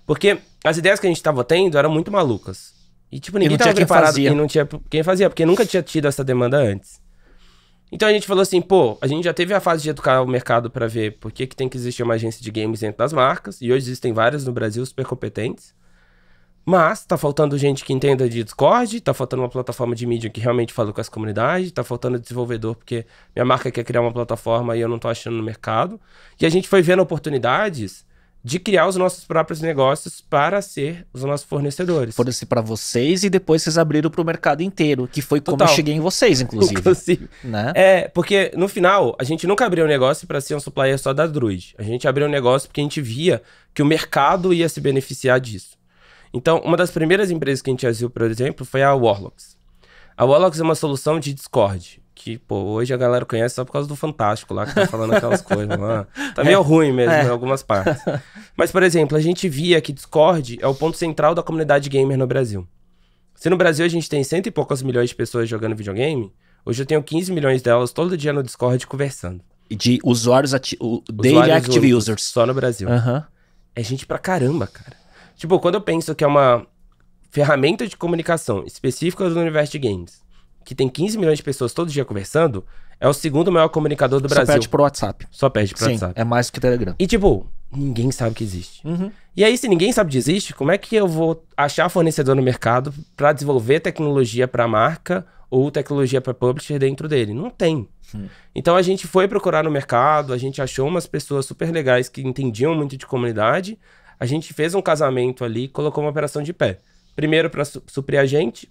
Porque as ideias que a gente tava tendo eram muito malucas. E, tipo, ninguém e tava preparado e não tinha quem fazia, porque nunca tinha tido essa demanda antes. Então a gente falou assim, pô, a gente já teve a fase de educar o mercado para ver por que, que tem que existir uma agência de games dentro das marcas, e hoje existem várias no Brasil super competentes. Mas tá faltando gente que entenda de Discord, tá faltando uma plataforma de mídia que realmente fala com as comunidades, tá faltando desenvolvedor porque minha marca quer criar uma plataforma e eu não tô achando no mercado. E a gente foi vendo oportunidades de criar os nossos próprios negócios para ser os nossos fornecedores. Fornecer para vocês e depois vocês abriram para o mercado inteiro, que foi Total. como eu cheguei em vocês, inclusive. inclusive. Né? É, porque no final, a gente nunca abriu um negócio para ser um supplier só da Druid. A gente abriu um negócio porque a gente via que o mercado ia se beneficiar disso. Então, uma das primeiras empresas que a gente viu, por exemplo, foi a Warlocks. A Warlocks é uma solução de Discord que, pô, hoje a galera conhece só por causa do Fantástico lá, que tá falando aquelas coisas lá. Tá meio é. ruim mesmo é. em algumas partes. Mas, por exemplo, a gente via que Discord é o ponto central da comunidade gamer no Brasil. Se no Brasil a gente tem cento e poucas milhões de pessoas jogando videogame, hoje eu tenho 15 milhões delas todo dia no Discord conversando. De usuários daily active users. Só no Brasil. Uhum. É gente pra caramba, cara. Tipo, quando eu penso que é uma ferramenta de comunicação específica do universo de games, que tem 15 milhões de pessoas todo dia conversando, é o segundo maior comunicador do Só Brasil. Só pede pro WhatsApp. Só pede pro Sim, WhatsApp. É mais que Telegram. E tipo, ninguém sabe que existe. Uhum. E aí, se ninguém sabe que existe, como é que eu vou achar fornecedor no mercado para desenvolver tecnologia para marca ou tecnologia para publisher dentro dele? Não tem. Então a gente foi procurar no mercado, a gente achou umas pessoas super legais que entendiam muito de comunidade. A gente fez um casamento ali, colocou uma operação de pé. Primeiro para su suprir a gente,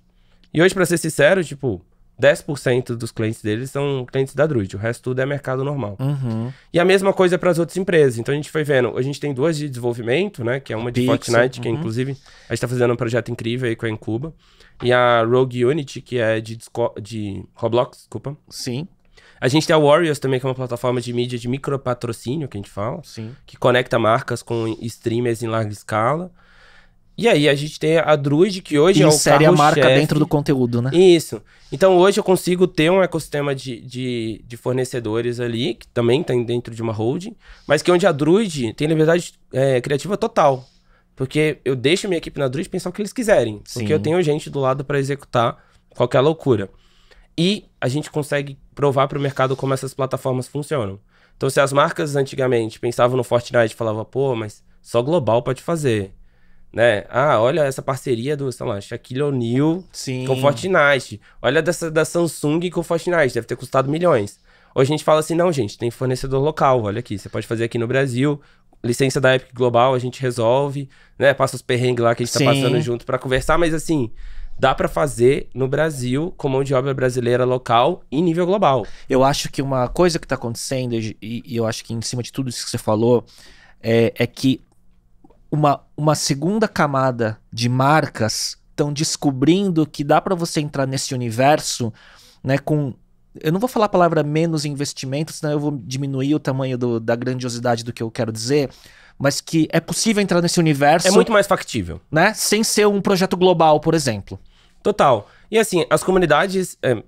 e hoje, para ser sincero, tipo, 10% dos clientes deles são clientes da Druid, o resto tudo é mercado normal. Uhum. E a mesma coisa para as outras empresas. Então a gente foi vendo, a gente tem duas de desenvolvimento, né? Que é uma de Pixel. Fortnite, que é, uhum. inclusive a gente está fazendo um projeto incrível aí com a Incuba. E a Rogue Unity, que é de, de Roblox, desculpa. Sim. A gente tem a Warriors também, que é uma plataforma de mídia de micropatrocínio, que a gente fala. Sim. Que conecta marcas com streamers em larga escala. E aí a gente tem a Druid, que hoje e é o insere a marca dentro do conteúdo, né? Isso. Então hoje eu consigo ter um ecossistema de, de, de fornecedores ali, que também tem tá dentro de uma holding, mas que é onde a Druid tem liberdade é, criativa total. Porque eu deixo minha equipe na Druid pensar o que eles quiserem. Sim. Porque eu tenho gente do lado para executar qualquer loucura. E a gente consegue provar para o mercado como essas plataformas funcionam. Então, se as marcas antigamente pensavam no Fortnite e falavam, pô, mas só global pode fazer né? Ah, olha essa parceria do, sei lá, Shaquille O'Neal com Fortnite. Olha dessa da Samsung com Fortnite, deve ter custado milhões. Ou a gente fala assim, não, gente, tem fornecedor local, olha aqui, você pode fazer aqui no Brasil, licença da Epic Global, a gente resolve, né? Passa os perrengues lá que a gente tá Sim. tá passando junto para conversar, mas assim, dá para fazer no Brasil com mão de obra brasileira local e nível global. Eu acho que uma coisa que tá acontecendo, e, e eu acho que em cima de tudo isso que você falou, é, é que uma, uma segunda camada de marcas estão descobrindo que dá para você entrar nesse universo, né, com eu não vou falar a palavra menos investimento, senão eu vou diminuir o tamanho do, da grandiosidade do que eu quero dizer, mas que é possível entrar nesse universo. É muito mais factível. Né? Sem ser um projeto global, por exemplo. Total. E assim, as comunidades. É,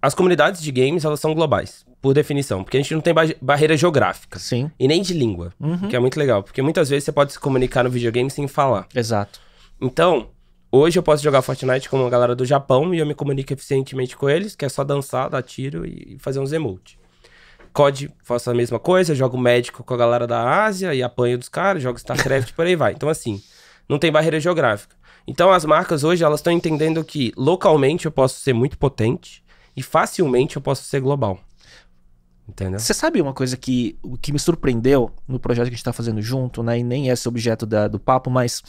as comunidades de games, elas são globais por definição, porque a gente não tem ba barreira geográfica. Sim. E nem de língua, uhum. que é muito legal, porque muitas vezes você pode se comunicar no videogame sem falar. Exato. Então, hoje eu posso jogar Fortnite com uma galera do Japão e eu me comunico eficientemente com eles, que é só dançar, dar tiro e fazer uns emotes. COD faço a mesma coisa, jogo médico com a galera da Ásia e apanho dos caras, jogo StarCraft, por aí vai. Então, assim, não tem barreira geográfica. Então, as marcas hoje, elas estão entendendo que localmente eu posso ser muito potente e facilmente eu posso ser global. Entendeu? Você sabe uma coisa que, que me surpreendeu no projeto que a gente está fazendo junto, né? E nem é esse objeto da, do papo, mas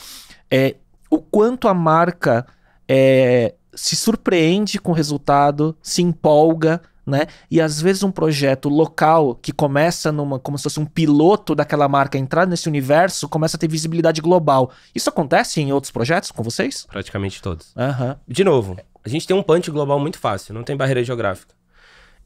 é o quanto a marca é, se surpreende com o resultado, se empolga, né? E às vezes um projeto local que começa numa, como se fosse um piloto daquela marca entrar nesse universo, começa a ter visibilidade global. Isso acontece em outros projetos com vocês? Praticamente todos. Uhum. De novo, a gente tem um punch global muito fácil, não tem barreira geográfica.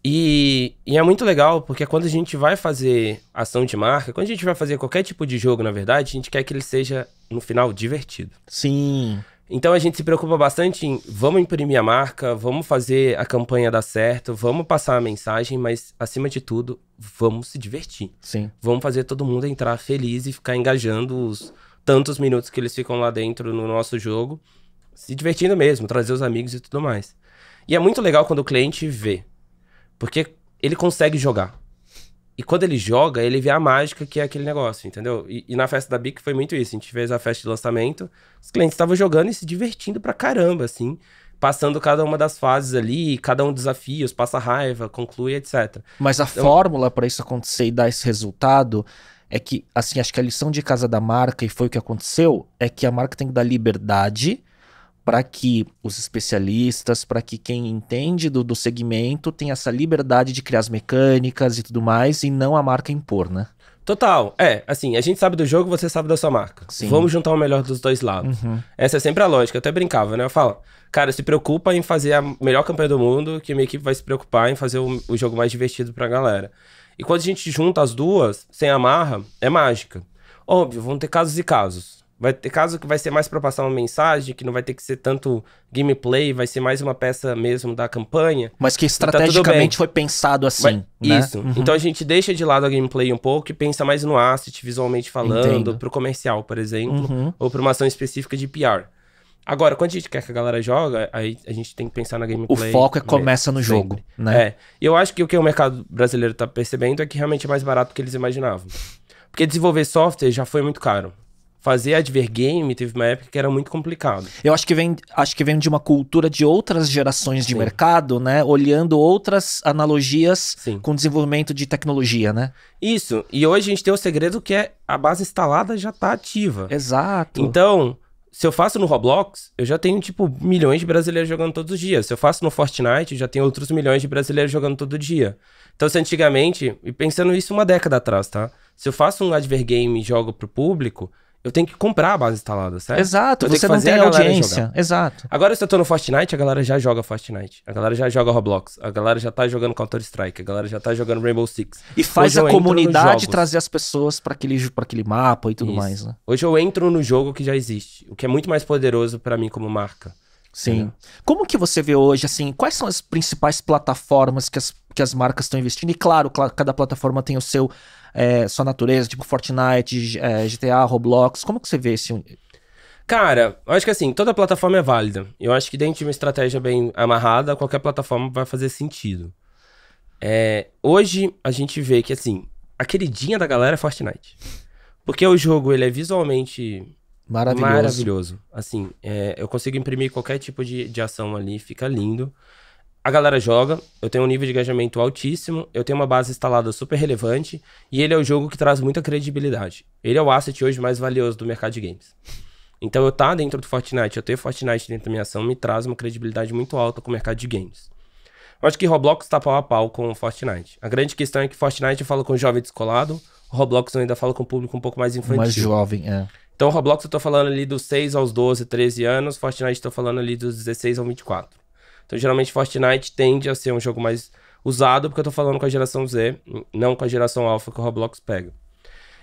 E, e, é muito legal, porque quando a gente vai fazer ação de marca, quando a gente vai fazer qualquer tipo de jogo, na verdade, a gente quer que ele seja, no final, divertido. Sim. Então a gente se preocupa bastante em vamos imprimir a marca, vamos fazer a campanha dar certo, vamos passar a mensagem, mas acima de tudo, vamos se divertir. Sim. Vamos fazer todo mundo entrar feliz e ficar engajando os tantos minutos que eles ficam lá dentro no nosso jogo, se divertindo mesmo, trazer os amigos e tudo mais. E é muito legal quando o cliente vê. Porque ele consegue jogar. E quando ele joga, ele vê a mágica que é aquele negócio, entendeu? E, e na festa da BIC foi muito isso. A gente fez a festa de lançamento, os clientes estavam jogando e se divertindo pra caramba, assim. Passando cada uma das fases ali, cada um desafios, passa raiva, conclui, etc. Mas a então, fórmula para isso acontecer e dar esse resultado é que, assim, acho que a lição de casa da marca, e foi o que aconteceu, é que a marca tem que dar liberdade para que os especialistas, para que quem entende do, do segmento tenha essa liberdade de criar as mecânicas e tudo mais, e não a marca impor, né? Total, é, assim, a gente sabe do jogo, você sabe da sua marca. Sim. Vamos juntar o melhor dos dois lados. Uhum. Essa é sempre a lógica, eu até brincava, né? Eu falo, cara, se preocupa em fazer a melhor campanha do mundo, que minha equipe vai se preocupar em fazer o, o jogo mais divertido pra galera. E quando a gente junta as duas, sem amarra, é mágica. Óbvio, vão ter casos e casos. Vai ter caso que vai ser mais para passar uma mensagem, que não vai ter que ser tanto gameplay, vai ser mais uma peça mesmo da campanha. Mas que tá estrategicamente foi pensado assim. Vai, né? Isso. Uhum. Então a gente deixa de lado a gameplay um pouco e pensa mais no asset, visualmente falando, para o comercial, por exemplo, uhum. ou para uma ação específica de PR. Agora, quando a gente quer que a galera joga, aí a gente tem que pensar na gameplay. O foco é começa no jogo, né? É. E eu acho que o que o mercado brasileiro está percebendo é que realmente é mais barato do que eles imaginavam. Porque desenvolver software já foi muito caro fazer advergame teve uma época que era muito complicado. Eu acho que vem, acho que vem de uma cultura de outras gerações de Sim. mercado, né? Olhando outras analogias Sim. com desenvolvimento de tecnologia, né? Isso. E hoje a gente tem o segredo que é a base instalada já está ativa. Exato. Então, se eu faço no Roblox, eu já tenho, tipo, milhões de brasileiros jogando todos os dias. Se eu faço no Fortnite, eu já tenho outros milhões de brasileiros jogando todo dia. Então, se antigamente, e pensando isso uma década atrás, tá? Se eu faço um advergame e jogo pro público, eu tenho que comprar a base instalada, certo? Exato, você não tem audiência. Exato. Agora, se eu tô no Fortnite, a galera já joga Fortnite. A galera já joga Roblox. A galera já tá jogando Counter-Strike. A galera já tá jogando Rainbow Six. E faz Hoje a comunidade trazer as pessoas para aquele, pra aquele mapa e tudo Isso. mais, né? Hoje eu entro no jogo que já existe, o que é muito mais poderoso para mim como marca. Sim. Como que você vê hoje, assim, quais são as principais plataformas que as que as marcas estão investindo. E claro, cada plataforma tem o seu é, sua natureza, tipo Fortnite, é, GTA, Roblox. Como que você vê esse. Cara, eu acho que assim, toda plataforma é válida. Eu acho que dentro de uma estratégia bem amarrada, qualquer plataforma vai fazer sentido. É, hoje a gente vê que assim, a queridinha da galera é Fortnite. Porque o jogo ele é visualmente maravilhoso. maravilhoso. Assim, é, eu consigo imprimir qualquer tipo de, de ação ali, fica lindo a galera joga, eu tenho um nível de engajamento altíssimo, eu tenho uma base instalada super relevante e ele é o jogo que traz muita credibilidade. Ele é o asset hoje mais valioso do mercado de games. Então eu estar tá dentro do Fortnite, eu tenho Fortnite dentro da minha ação me traz uma credibilidade muito alta com o mercado de games. Eu acho que Roblox está pau a pau com o Fortnite. A grande questão é que Fortnite fala com jovem descolado, Roblox eu ainda fala com o público um pouco mais infantil. Mais jovem, é. Então Roblox eu tô falando ali dos 6 aos 12, 13 anos, Fortnite eu tô falando ali dos 16 ao 24. Então, geralmente, Fortnite tende a ser um jogo mais usado, porque eu tô falando com a geração Z, não com a geração Alpha que o Roblox pega.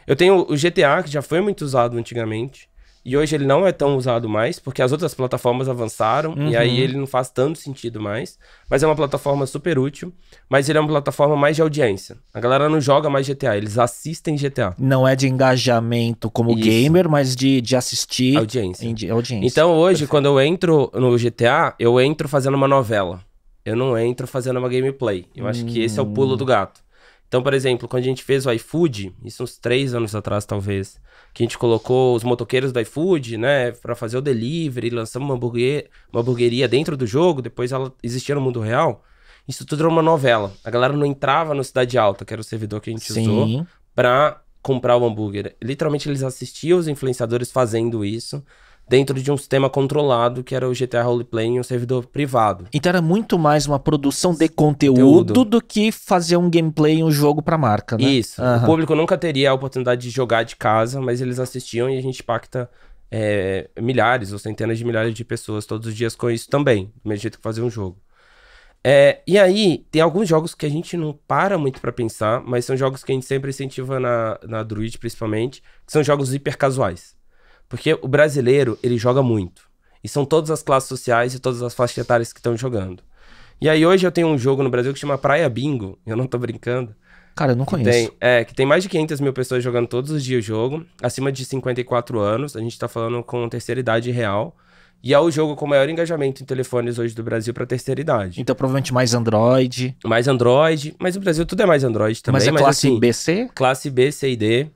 Eu tenho o GTA, que já foi muito usado antigamente. E hoje ele não é tão usado mais, porque as outras plataformas avançaram uhum. e aí uhum. ele não faz tanto sentido mais. Mas é uma plataforma super útil, mas ele é uma plataforma mais de audiência. A galera não joga mais GTA, eles assistem GTA. Não é de engajamento como Isso. gamer, mas de, de assistir. Audiência. Em, audiência. Então hoje, Perfeito. quando eu entro no GTA, eu entro fazendo uma novela. Eu não entro fazendo uma gameplay. Eu hum. acho que esse é o pulo hum. do gato. Então, por exemplo, quando a gente fez o iFood, isso uns três anos atrás, talvez, que a gente colocou os motoqueiros do iFood, né, para fazer o delivery, lançamos uma, uma hamburgueria dentro do jogo, depois ela existia no mundo real. Isso tudo era uma novela. A galera não entrava no Cidade Alta, que era o servidor que a gente Sim. usou, pra comprar o hambúrguer. Literalmente, eles assistiam os influenciadores fazendo isso dentro de um sistema controlado, que era o GTA Roleplay em um servidor privado. Então era muito mais uma produção de conteúdo, conteúdo. do que fazer um gameplay, um jogo pra marca, né? Isso. Uhum. O público nunca teria a oportunidade de jogar de casa, mas eles assistiam e a gente impacta é, milhares ou centenas de milhares de pessoas todos os dias com isso também, do mesmo jeito que fazer um jogo. É, e aí, tem alguns jogos que a gente não para muito para pensar, mas são jogos que a gente sempre incentiva na, na Druid, principalmente, que são jogos hipercasuais. Porque o brasileiro, ele joga muito. E são todas as classes sociais e todas as faixas etárias que estão jogando. E aí hoje eu tenho um jogo no Brasil que chama Praia Bingo, eu não tô brincando. Cara, eu não conheço. Tem, é, que tem mais de 500 mil pessoas jogando todos os dias o jogo, acima de 54 anos, a gente tá falando com terceira idade real. E é o jogo com maior engajamento em telefones hoje do Brasil para terceira idade. Então, provavelmente mais Android. Mais Android, mas no Brasil tudo é mais Android também. Mas é mas, classe assim, B, C? Classe B, C e D.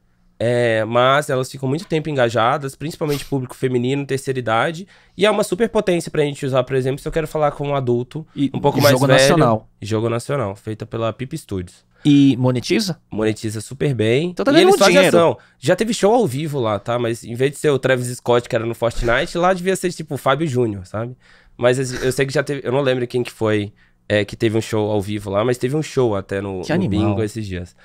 É, mas elas ficam muito tempo engajadas, principalmente público feminino, terceira idade. E é uma super potência pra gente usar, por exemplo, se eu quero falar com um adulto e, um pouco mais jogo velho. Jogo nacional. Jogo nacional, feita pela Pip Studios. E monetiza? Monetiza super bem. Então tá e eles fazem ação. Já teve show ao vivo lá, tá? Mas em vez de ser o Travis Scott, que era no Fortnite, lá devia ser tipo o Fábio Júnior, sabe? Mas eu sei que já teve... Eu não lembro quem que foi é, que teve um show ao vivo lá, mas teve um show até no, no Bingo esses dias.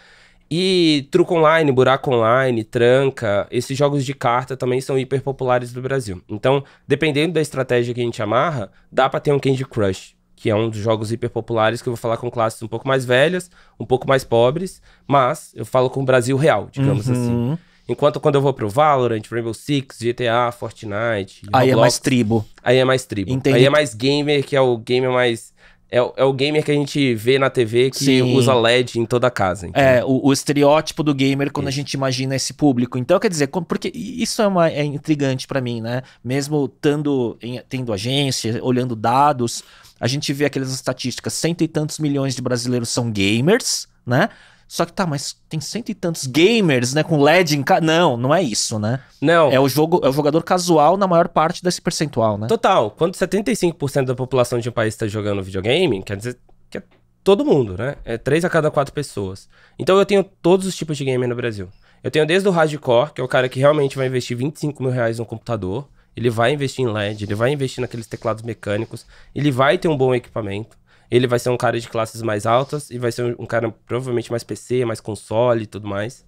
E truco online, buraco online, tranca, esses jogos de carta também são hiper populares do Brasil. Então, dependendo da estratégia que a gente amarra, dá para ter um Candy Crush, que é um dos jogos hiper populares que eu vou falar com classes um pouco mais velhas, um pouco mais pobres, mas eu falo com o Brasil real, digamos uhum. assim. Enquanto quando eu vou pro Valorant, Rainbow Six, GTA, Fortnite. Aí é Roblox, é mais tribo. Aí é mais tribo. Entendi. Aí é mais gamer, que é o gamer mais é, é, o gamer que a gente vê na TV que Sim. usa LED em toda a casa. Então. É, o, o, estereótipo do gamer quando isso. a gente imagina esse público. Então, quer dizer, porque isso é, uma, é intrigante para mim, né? Mesmo tando, em, tendo agência, olhando dados, a gente vê aquelas estatísticas: cento e tantos milhões de brasileiros são gamers, né? Só que tá, mas tem cento e tantos gamers, né, com LED em casa. Não, não é isso, né? Não. É o jogo, é o jogador casual na maior parte desse percentual, né? Total. Quando 75% da população de um país está jogando videogame, quer dizer que é todo mundo, né? É três a cada quatro pessoas. Então eu tenho todos os tipos de gamer no Brasil. Eu tenho desde o hardcore, que é o cara que realmente vai investir 25 mil reais no computador, ele vai investir em LED, ele vai investir naqueles teclados mecânicos, ele vai ter um bom equipamento. Ele vai ser um cara de classes mais altas e vai ser um cara provavelmente mais PC, mais console e tudo mais.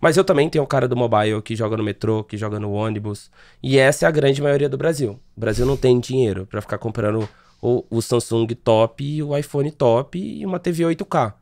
Mas eu também tenho o um cara do mobile que joga no metrô, que joga no ônibus. E essa é a grande maioria do Brasil. O Brasil não tem dinheiro para ficar comprando o, o, Samsung top, o iPhone top e uma TV 8K.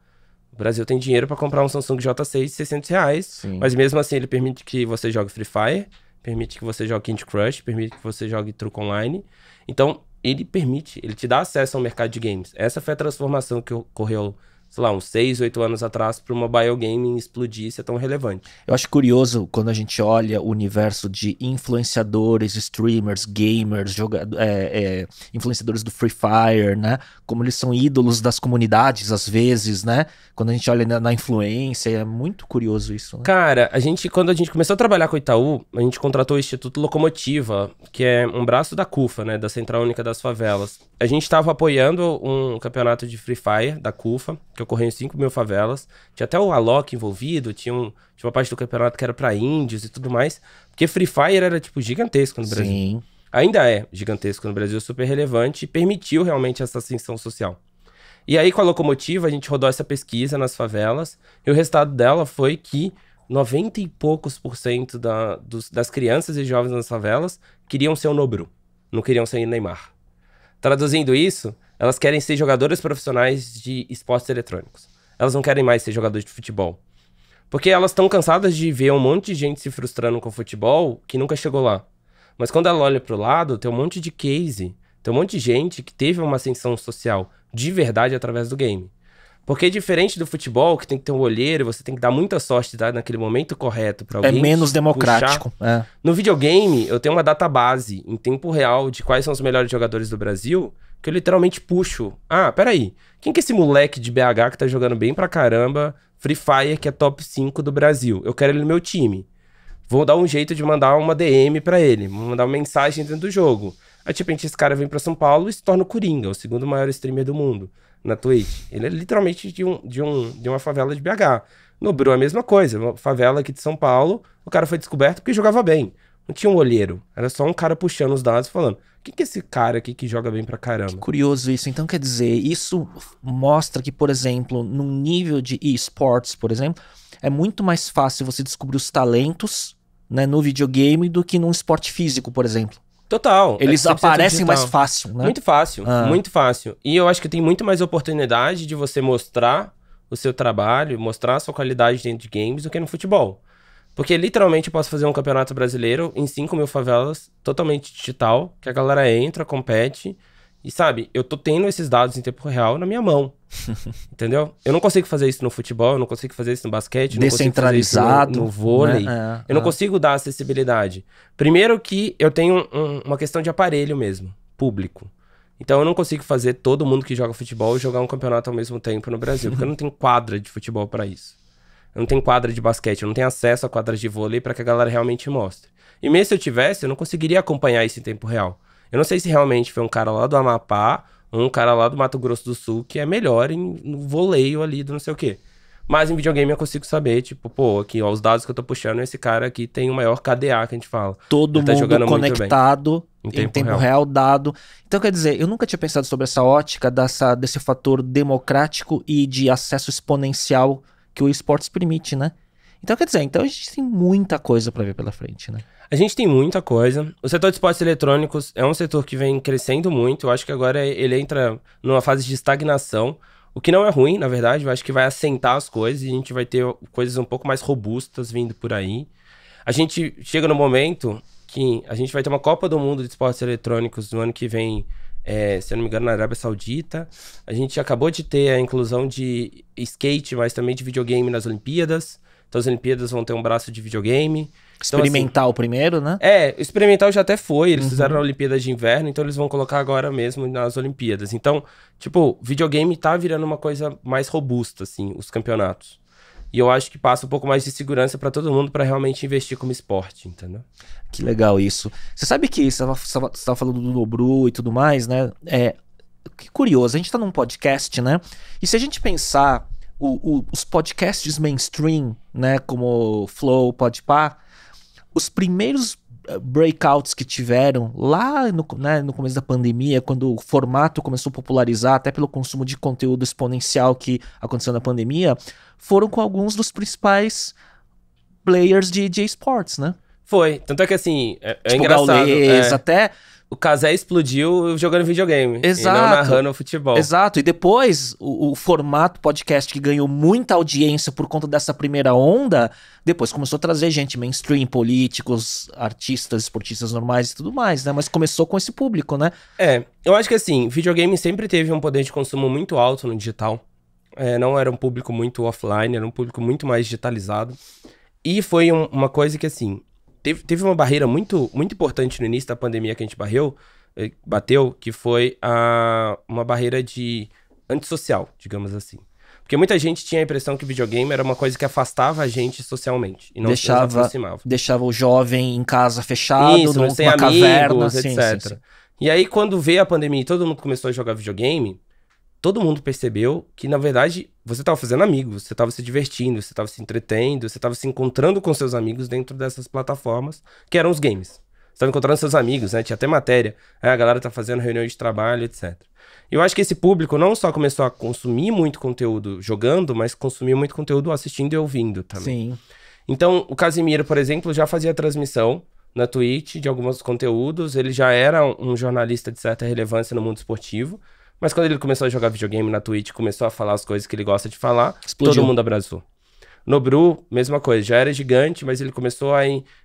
O Brasil tem dinheiro para comprar um Samsung J6 de 600 reais. Sim. Mas mesmo assim, ele permite que você jogue Free Fire, permite que você jogue Candy Crush, permite que você jogue Truco Online. Então, ele permite, ele te dá acesso ao mercado de games. Essa foi a transformação que ocorreu sei lá, uns 6, 8 anos atrás para uma biogaming explodir e ser tão relevante. Eu acho curioso quando a gente olha o universo de influenciadores, streamers, gamers, é, é, influenciadores do Free Fire, né? Como eles são ídolos das comunidades às vezes, né? Quando a gente olha na, na influência, é muito curioso isso. Né? Cara, a gente, quando a gente começou a trabalhar com o Itaú, a gente contratou o Instituto Locomotiva, que é um braço da CUFA, né? Da Central Única das Favelas. A gente estava apoiando um campeonato de Free Fire da CUFA, que que ocorreu em 5 mil favelas. Tinha até o Alok envolvido, tinha, um, tinha uma parte do campeonato que era para índios e tudo mais. Porque Free Fire era, tipo, gigantesco no Brasil. Sim. Ainda é gigantesco no Brasil, super relevante e permitiu realmente essa ascensão social. E aí, com a locomotiva, a gente rodou essa pesquisa nas favelas e o resultado dela foi que 90 e poucos por cento da, dos, das crianças e jovens nas favelas queriam ser o Nobru, não queriam ser o Neymar. Traduzindo isso, elas querem ser jogadoras profissionais de esportes eletrônicos. Elas não querem mais ser jogadoras de futebol. Porque elas estão cansadas de ver um monte de gente se frustrando com o futebol que nunca chegou lá. Mas quando ela olha para o lado, tem um monte de case, tem um monte de gente que teve uma ascensão social de verdade através do game. Porque é diferente do futebol, que tem que ter um olheiro, você tem que dar muita sorte tá, naquele momento correto para é alguém. É menos democrático. É. No videogame, eu tenho uma database em tempo real de quais são os melhores jogadores do Brasil que eu literalmente puxo. Ah, peraí. Quem que é esse moleque de BH que tá jogando bem pra caramba? Free Fire, que é top 5 do Brasil. Eu quero ele no meu time. Vou dar um jeito de mandar uma DM para ele. Vou mandar uma mensagem dentro do jogo. Aí, de esse cara vem pra São Paulo e se torna o Coringa, o segundo maior streamer do mundo na Twitch. Ele é literalmente de, um, de, um, de uma favela de BH. No Bru, a mesma coisa. Uma favela aqui de São Paulo, o cara foi descoberto porque jogava bem. Não tinha um olheiro. Era só um cara puxando os dados e falando: quem que é esse cara aqui que joga bem pra caramba? Que curioso isso. Então, quer dizer, isso mostra que, por exemplo, num nível de esportes, por exemplo, é muito mais fácil você descobrir os talentos né, no videogame do que num esporte físico, por exemplo. Total. É Eles é aparecem mais fácil, né? Muito fácil, ah. muito fácil. E eu acho que tem muito mais oportunidade de você mostrar o seu trabalho, mostrar a sua qualidade dentro de games do que no futebol. Porque literalmente eu posso fazer um campeonato brasileiro em 5 mil favelas, totalmente digital, que a galera entra, compete. E sabe, eu tô tendo esses dados em tempo real na minha mão. entendeu? Eu não consigo fazer isso no futebol, eu não consigo fazer isso no basquete, descentralizado no, no, vôlei. Né? É, eu não é. consigo dar acessibilidade. Primeiro que eu tenho um, uma questão de aparelho mesmo, público. Então eu não consigo fazer todo mundo que joga futebol jogar um campeonato ao mesmo tempo no Brasil, porque eu não tenho quadra de futebol para isso. Eu não tenho quadra de basquete, eu não tenho acesso a quadras de vôlei para que a galera realmente mostre. E mesmo se eu tivesse, eu não conseguiria acompanhar isso em tempo real. Eu não sei se realmente foi um cara lá do Amapá um cara lá do Mato Grosso do Sul que é melhor em vôlei voleio ali do não sei o quê. Mas em videogame eu consigo saber, tipo, pô, aqui, ó, os dados que eu tô puxando, esse cara aqui tem o maior KDA que a gente fala. Todo tá mundo conectado em tempo, em tempo real. real. dado. Então, quer dizer, eu nunca tinha pensado sobre essa ótica dessa, desse fator democrático e de acesso exponencial que o esportes permite, né? Então, quer dizer, então a gente tem muita coisa para ver pela frente, né? A gente tem muita coisa. O setor de esportes eletrônicos é um setor que vem crescendo muito. Eu acho que agora ele entra numa fase de estagnação, o que não é ruim, na verdade. Eu acho que vai assentar as coisas e a gente vai ter coisas um pouco mais robustas vindo por aí. A gente chega no momento que a gente vai ter uma Copa do Mundo de Esportes Eletrônicos no ano que vem é, se eu não me engano, na Arábia Saudita. A gente acabou de ter a inclusão de skate, mas também de videogame nas Olimpíadas. Então as Olimpíadas vão ter um braço de videogame. Experimental então, assim, primeiro, né? É, experimental já até foi. Eles uhum. fizeram a Olimpíada de Inverno, então eles vão colocar agora mesmo nas Olimpíadas. Então, tipo, videogame tá virando uma coisa mais robusta, assim, os campeonatos. E eu acho que passa um pouco mais de segurança para todo mundo para realmente investir como esporte, entendeu? Que legal isso. Você sabe que você estava falando do Nobru e tudo mais, né? É, que curioso, a gente está num podcast, né? E se a gente pensar o, o, os podcasts mainstream, né? Como Flow, Podpah, os primeiros eh, breakouts que tiveram lá no, né, no começo da pandemia, quando o formato começou a popularizar, até pelo consumo de conteúdo exponencial que aconteceu na pandemia, foram com alguns dos principais players de, de esports, né? Foi. Tanto é que assim. É, é tipo, é engraçado. Gaules, é... até o Casé explodiu jogando videogame. Exato. E não narrando futebol. Exato. E depois, o, o, formato podcast que ganhou muita audiência por conta dessa primeira onda, depois começou a trazer gente mainstream, políticos, artistas, esportistas normais e tudo mais, né? Mas começou com esse público, né? É. Eu acho que assim, videogame sempre teve um poder de consumo muito alto no digital. É, não era um público muito offline, era um público muito mais digitalizado. E foi um, uma coisa que, assim, teve, teve uma barreira muito, muito importante no início da pandemia que a gente barreu, eh, bateu, que foi a, uma barreira de antissocial, digamos assim. Porque muita gente tinha a impressão que videogame era uma coisa que afastava a gente socialmente. E não deixava, aproximava. Deixava o jovem em casa fechado, Isso, numa amigos, etc. sim, sim. E aí, quando veio a pandemia e todo mundo começou a jogar videogame, todo mundo percebeu que, na verdade, você estava fazendo amigos, você estava se divertindo, você estava se entretendo, você estava se encontrando com seus amigos dentro dessas plataformas, que eram os games. Você estava encontrando seus amigos, né? Tinha até matéria. Aí é, a galera tá fazendo reunião de trabalho, etc. Eu acho que esse público não só começou a consumir muito conteúdo jogando, mas consumiu muito conteúdo assistindo e ouvindo também. Sim. Então, o Casimiro, por exemplo, já fazia transmissão na Twitch de alguns conteúdos. Ele já era um jornalista de certa relevância no mundo esportivo. Mas quando ele começou a jogar videogame na Twitch, começou a falar as coisas que ele gosta de falar, Explodiu. todo mundo abraçou. Nobru, mesma coisa, já era gigante, mas ele começou a,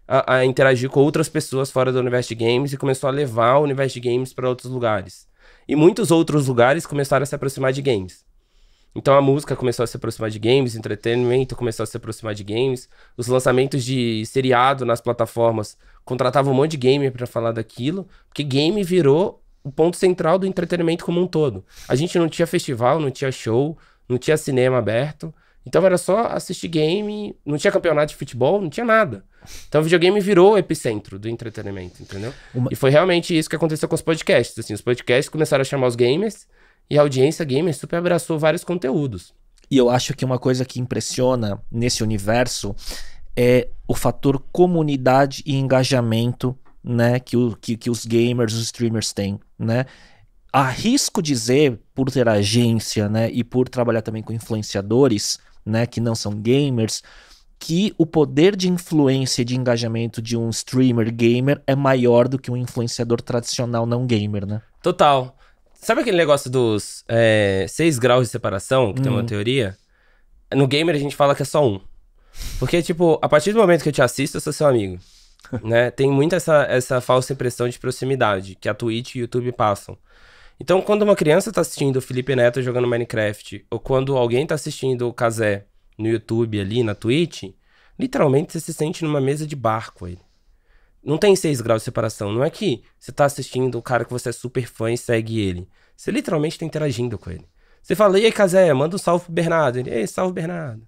a, a, interagir com outras pessoas fora do universo de games e começou a levar o universo de games para outros lugares. E muitos outros lugares começaram a se aproximar de games. Então a música começou a se aproximar de games, entretenimento começou a se aproximar de games, os lançamentos de seriado nas plataformas contratavam um monte de gamer para falar daquilo, porque game virou o ponto central do entretenimento como um todo. A gente não tinha festival, não tinha show, não tinha cinema aberto. Então era só assistir game, não tinha campeonato de futebol, não tinha nada. Então o videogame virou o epicentro do entretenimento, entendeu? Uma... E foi realmente isso que aconteceu com os podcasts. Assim, os podcasts começaram a chamar os gamers e a audiência gamer super abraçou vários conteúdos. E eu acho que uma coisa que impressiona nesse universo é o fator comunidade e engajamento né, que, o, que, que os gamers, os streamers têm, né? Arrisco dizer, por ter agência, né, e por trabalhar também com influenciadores, né, que não são gamers, que o poder de influência e de engajamento de um streamer gamer é maior do que um influenciador tradicional não gamer, né? Total. Sabe aquele negócio dos é, seis graus de separação, que hum. tem uma hum. teoria? No gamer a gente fala que é só um. Porque, tipo, a partir do momento que eu te assisto, eu sou seu amigo né? Tem muito essa, essa falsa impressão de proximidade que a Twitch e o YouTube passam. Então, quando uma criança tá assistindo o Felipe Neto jogando Minecraft, ou quando alguém tá assistindo o Kazé no YouTube ali, na Twitch, literalmente você se sente numa mesa de barco aí. Não tem seis graus de separação. Não é que você tá assistindo o cara que você é super fã e segue ele. Você literalmente tá interagindo com ele. Você fala, e aí, Kazé, manda um salve pro Bernardo. Ele, ei, salve, Bernardo.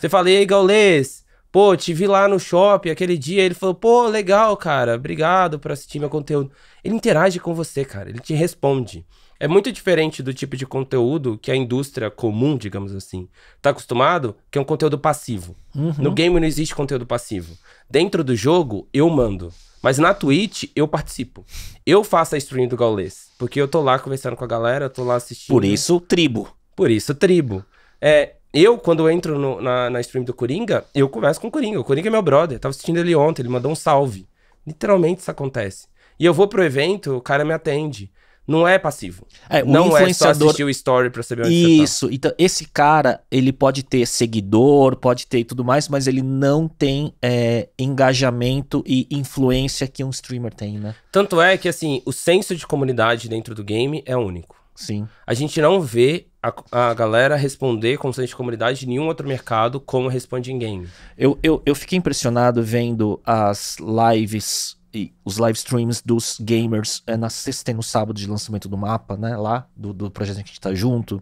Você fala, e aí, Gaules? Pô, te vi lá no shopping aquele dia. Ele falou, pô, legal, cara. Obrigado por assistir meu conteúdo. Ele interage com você, cara. Ele te responde. É muito diferente do tipo de conteúdo que a indústria comum, digamos assim, tá acostumado, que é um conteúdo passivo. Uhum. No game não existe conteúdo passivo. Dentro do jogo, eu mando. Mas na Twitch, eu participo. Eu faço a stream do Gaulês. Porque eu tô lá conversando com a galera, eu tô lá assistindo. Por isso, tribo. Por isso, tribo. É, eu, quando eu entro no, na, na stream do Coringa, eu converso com o Coringa. O Coringa é meu brother. Eu tava assistindo ele ontem, ele mandou um salve. Literalmente isso acontece. E eu vou pro evento, o cara me atende. Não é passivo. É, não influenciador... é só assistir o story pra saber onde tá. Isso. Tá. Então, esse cara, ele pode ter seguidor, pode ter tudo mais, mas ele não tem é, engajamento e influência que um streamer tem, né? Tanto é que, assim, o senso de comunidade dentro do game é único. Sim. A gente não vê a, a galera responder conselhos de comunidade de nenhum outro mercado como responde em game. Eu, eu, eu fiquei impressionado vendo as lives e os live streams dos gamers é, na sexta e no sábado de lançamento do mapa, né? Lá, do, do projeto que a gente tá junto.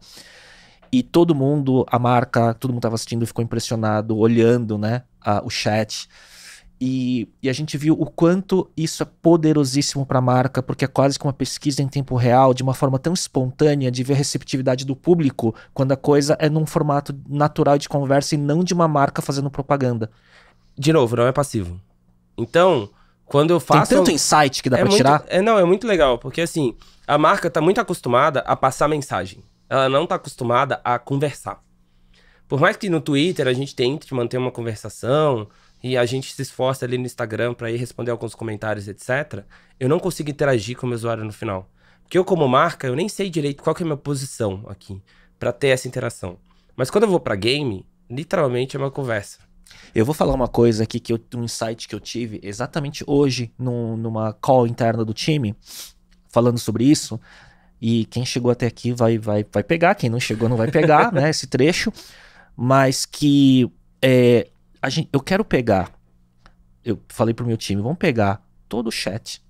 E todo mundo, a marca, todo mundo tava assistindo ficou impressionado, olhando, né? A, o chat. E, e, a gente viu o quanto isso é poderosíssimo para a marca, porque é quase que uma pesquisa em tempo real, de uma forma tão espontânea, de ver a receptividade do público, quando a coisa é num formato natural de conversa e não de uma marca fazendo propaganda. De novo, não é passivo. Então, quando eu faço. Tem tanto insight que dá é pra muito, tirar? É, não, é muito legal, porque assim, a marca tá muito acostumada a passar mensagem, ela não tá acostumada a conversar. Por mais que no Twitter a gente tente manter uma conversação e a gente se esforça ali no Instagram para ir responder alguns comentários, etc. Eu não consigo interagir com o meu usuário no final. Porque eu, como marca, eu nem sei direito qual que é a minha posição aqui para ter essa interação. Mas quando eu vou para game, literalmente é uma conversa. Eu vou falar uma coisa aqui que eu, um insight que eu tive exatamente hoje no numa call interna do time falando sobre isso. E quem chegou até aqui vai vai, vai pegar, quem não chegou não vai pegar, né? Esse trecho, mas que é, a gente, eu quero pegar. Eu falei pro meu time, vamos pegar todo o chat.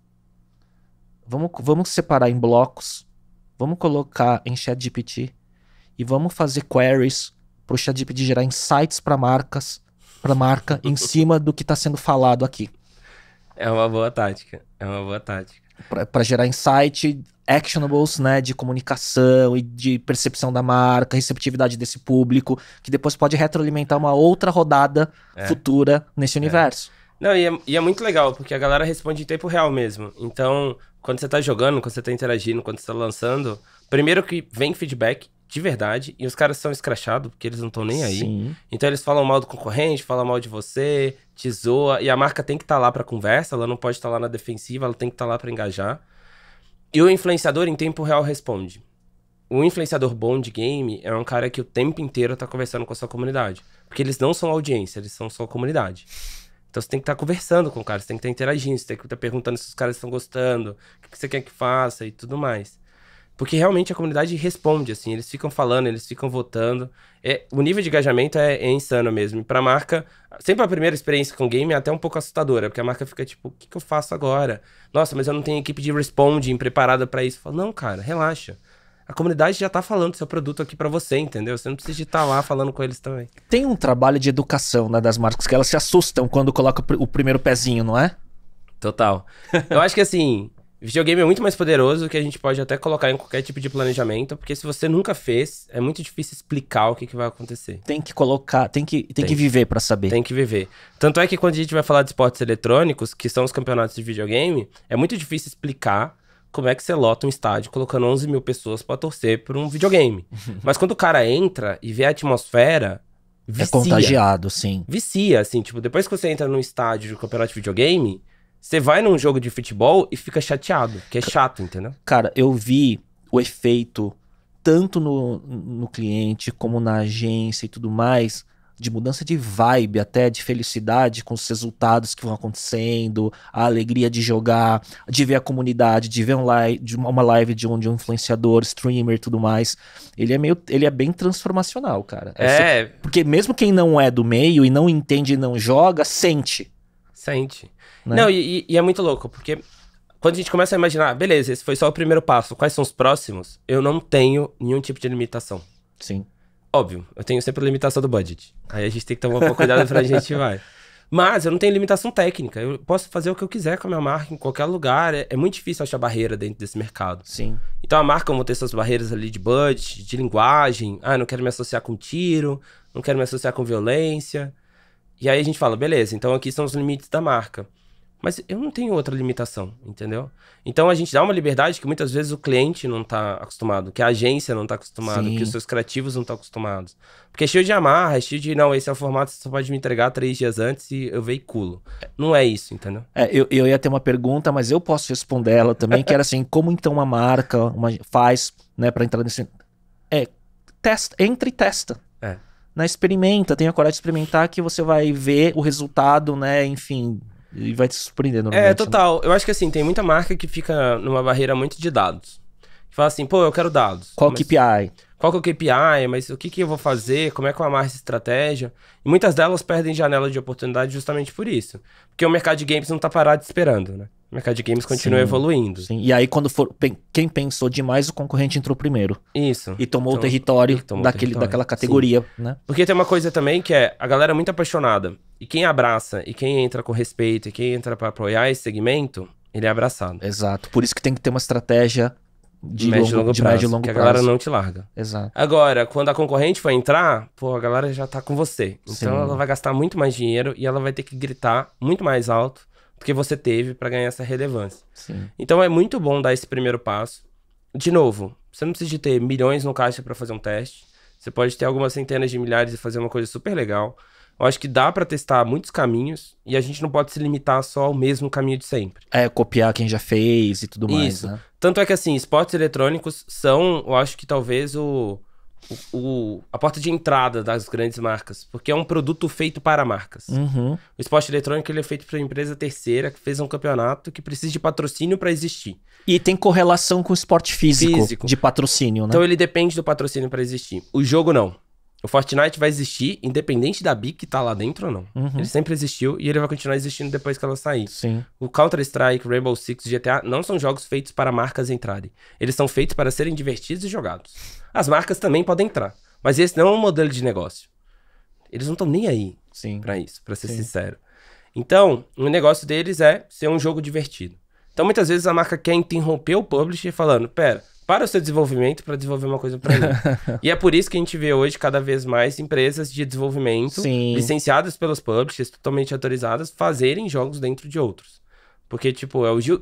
Vamos, vamos separar em blocos. Vamos colocar em chat GPT e vamos fazer queries pro chat GPT gerar insights para marcas, para marca em cima do que está sendo falado aqui. É uma boa tática. É uma boa tática. Para gerar insight actionables, né, de comunicação e de percepção da marca, receptividade desse público, que depois pode retroalimentar uma outra rodada é. futura nesse é. universo. Não, e é, e é, muito legal, porque a galera responde em tempo real mesmo. Então, quando você tá jogando, quando você tá interagindo, quando você tá lançando, primeiro que vem feedback de verdade, e os caras são escrachados, porque eles não estão nem aí. Sim. Então eles falam mal do concorrente, falam mal de você, te zoa, e a marca tem que estar tá lá pra conversa, ela não pode estar tá lá na defensiva, ela tem que estar tá lá pra engajar. E o influenciador em tempo real responde. O influenciador bom de game é um cara que o tempo inteiro tá conversando com a sua comunidade. Porque eles não são audiência, eles são só comunidade. Então você tem que estar tá conversando com o cara, você tem que estar tá interagindo, você tem que estar tá perguntando se os caras estão gostando, o que, que você quer que faça e tudo mais. Porque realmente a comunidade responde, assim, eles ficam falando, eles ficam votando. É, o nível de engajamento é, é insano mesmo. para pra marca, sempre a primeira experiência com o game é até um pouco assustadora, porque a marca fica tipo, o que, que eu faço agora? Nossa, mas eu não tenho equipe de responding preparada para isso. Fala, não, cara, relaxa. A comunidade já tá falando seu produto aqui para você, entendeu? Você não precisa de estar tá lá falando com eles também. Tem um trabalho de educação, né, das marcas, que elas se assustam quando colocam o primeiro pezinho, não é? Total. eu acho que assim, Videogame é muito mais poderoso que a gente pode até colocar em qualquer tipo de planejamento, porque se você nunca fez, é muito difícil explicar o que, que vai acontecer. Tem que colocar, tem que, tem, tem que viver para saber. Tem que viver. Tanto é que quando a gente vai falar de esportes eletrônicos, que são os campeonatos de videogame, é muito difícil explicar como é que você lota um estádio colocando 11 mil pessoas para torcer por um videogame. Mas quando o cara entra e vê a atmosfera, é vicia. É contagiado, sim. Vicia, assim, tipo, depois que você entra num estádio de campeonato de videogame você vai num jogo de futebol e fica chateado, que é chato, entendeu? Cara, eu vi o efeito tanto no, no cliente como na agência e tudo mais, de mudança de vibe, até de felicidade com os resultados que vão acontecendo, a alegria de jogar, de ver a comunidade, de ver um live, de uma live de um, de um influenciador, streamer e tudo mais. Ele é meio, ele é bem transformacional, cara. É. é. Porque mesmo quem não é do meio e não entende e não joga, sente. Sente. Né? Não, e, e é muito louco, porque quando a gente começa a imaginar, beleza, esse foi só o primeiro passo, quais são os próximos? Eu não tenho nenhum tipo de limitação. Sim. Óbvio, eu tenho sempre a limitação do budget. Aí a gente tem que tomar um pouco cuidado pra gente vai. Mas eu não tenho limitação técnica. Eu posso fazer o que eu quiser com a minha marca em qualquer lugar. É, é muito difícil achar barreira dentro desse mercado. Sim. Então a marca vou ter suas barreiras ali de budget, de linguagem. Ah, não quero me associar com tiro, não quero me associar com violência. E aí a gente fala, beleza, então aqui são os limites da marca. Mas eu não tenho outra limitação, entendeu? Então a gente dá uma liberdade que muitas vezes o cliente não tá acostumado, que a agência não tá acostumada, que os seus criativos não estão acostumados. Porque é cheio de amarra, é cheio de, não, esse é o formato, você só pode me entregar três dias antes e eu veiculo. Não é isso, entendeu? É, eu, eu ia ter uma pergunta, mas eu posso responder ela também, que era assim, como então uma marca uma, faz, né, para entrar nesse... É, testa, entre e testa. É. Né, experimenta, tenha coragem de experimentar que você vai ver o resultado, né, enfim e vai te surpreender normalmente. É, né? total. Né? Eu acho que assim, tem muita marca que fica numa barreira muito de dados. Que fala assim, pô, eu quero dados. Qual mas... KPI? qual que é o KPI, mas o que, que eu vou fazer, como é que eu amarro essa estratégia. E muitas delas perdem janela de oportunidade justamente por isso. Porque o mercado de games não está parado esperando, né? O mercado de games continua sim, evoluindo. Sim. E aí, quando for. Quem pensou demais, o concorrente entrou primeiro. Isso. E tomou então, o território tomou daquele, território. daquela categoria, sim. né? Porque tem uma coisa também que é a galera é muito apaixonada. E quem abraça, e quem entra com respeito, e quem entra para apoiar esse segmento, ele é abraçado. Exato. Por isso que tem que ter uma estratégia de médio longo, longo de prazo, médio longo que prazo. a galera não te larga. Exato. Agora, quando a concorrente for entrar, pô, a galera já tá com você. Então Sim. ela vai gastar muito mais dinheiro e ela vai ter que gritar muito mais alto do que você teve para ganhar essa relevância. Sim. Então é muito bom dar esse primeiro passo. De novo, você não precisa de ter milhões no caixa para fazer um teste. Você pode ter algumas centenas de milhares e fazer uma coisa super legal. Eu acho que dá para testar muitos caminhos e a gente não pode se limitar só ao mesmo caminho de sempre. É, copiar quem já fez e tudo mais, Isso. Né? Tanto é que, assim, esportes eletrônicos são, eu acho que talvez o, o, a porta de entrada das grandes marcas, porque é um produto feito para marcas. Uhum. O esporte eletrônico ele é feito para uma empresa terceira que fez um campeonato que precisa de patrocínio para existir. E tem correlação com o esporte físico, físico, de patrocínio, né? Então ele depende do patrocínio para existir. O jogo não o Fortnite vai existir, independente da BIC que tá lá dentro ou não. Uhum. Ele sempre existiu e ele vai continuar existindo depois que ela sair. Sim. O Counter-Strike, Rainbow Six, GTA não são jogos feitos para marcas entrarem. Eles são feitos para serem divertidos e jogados. As marcas também podem entrar, mas esse não é um modelo de negócio. Eles não estão nem aí Sim. pra isso, pra ser Sim. sincero. Então, o negócio deles é ser um jogo divertido. Então, muitas vezes a marca quer interromper o publisher falando: pera, para o seu desenvolvimento para desenvolver uma coisa para mim. e é por isso que a gente vê hoje cada vez mais empresas de desenvolvimento Sim. licenciadas pelos publishers, totalmente autorizadas, fazerem jogos dentro de outros. Porque, tipo, é o UGC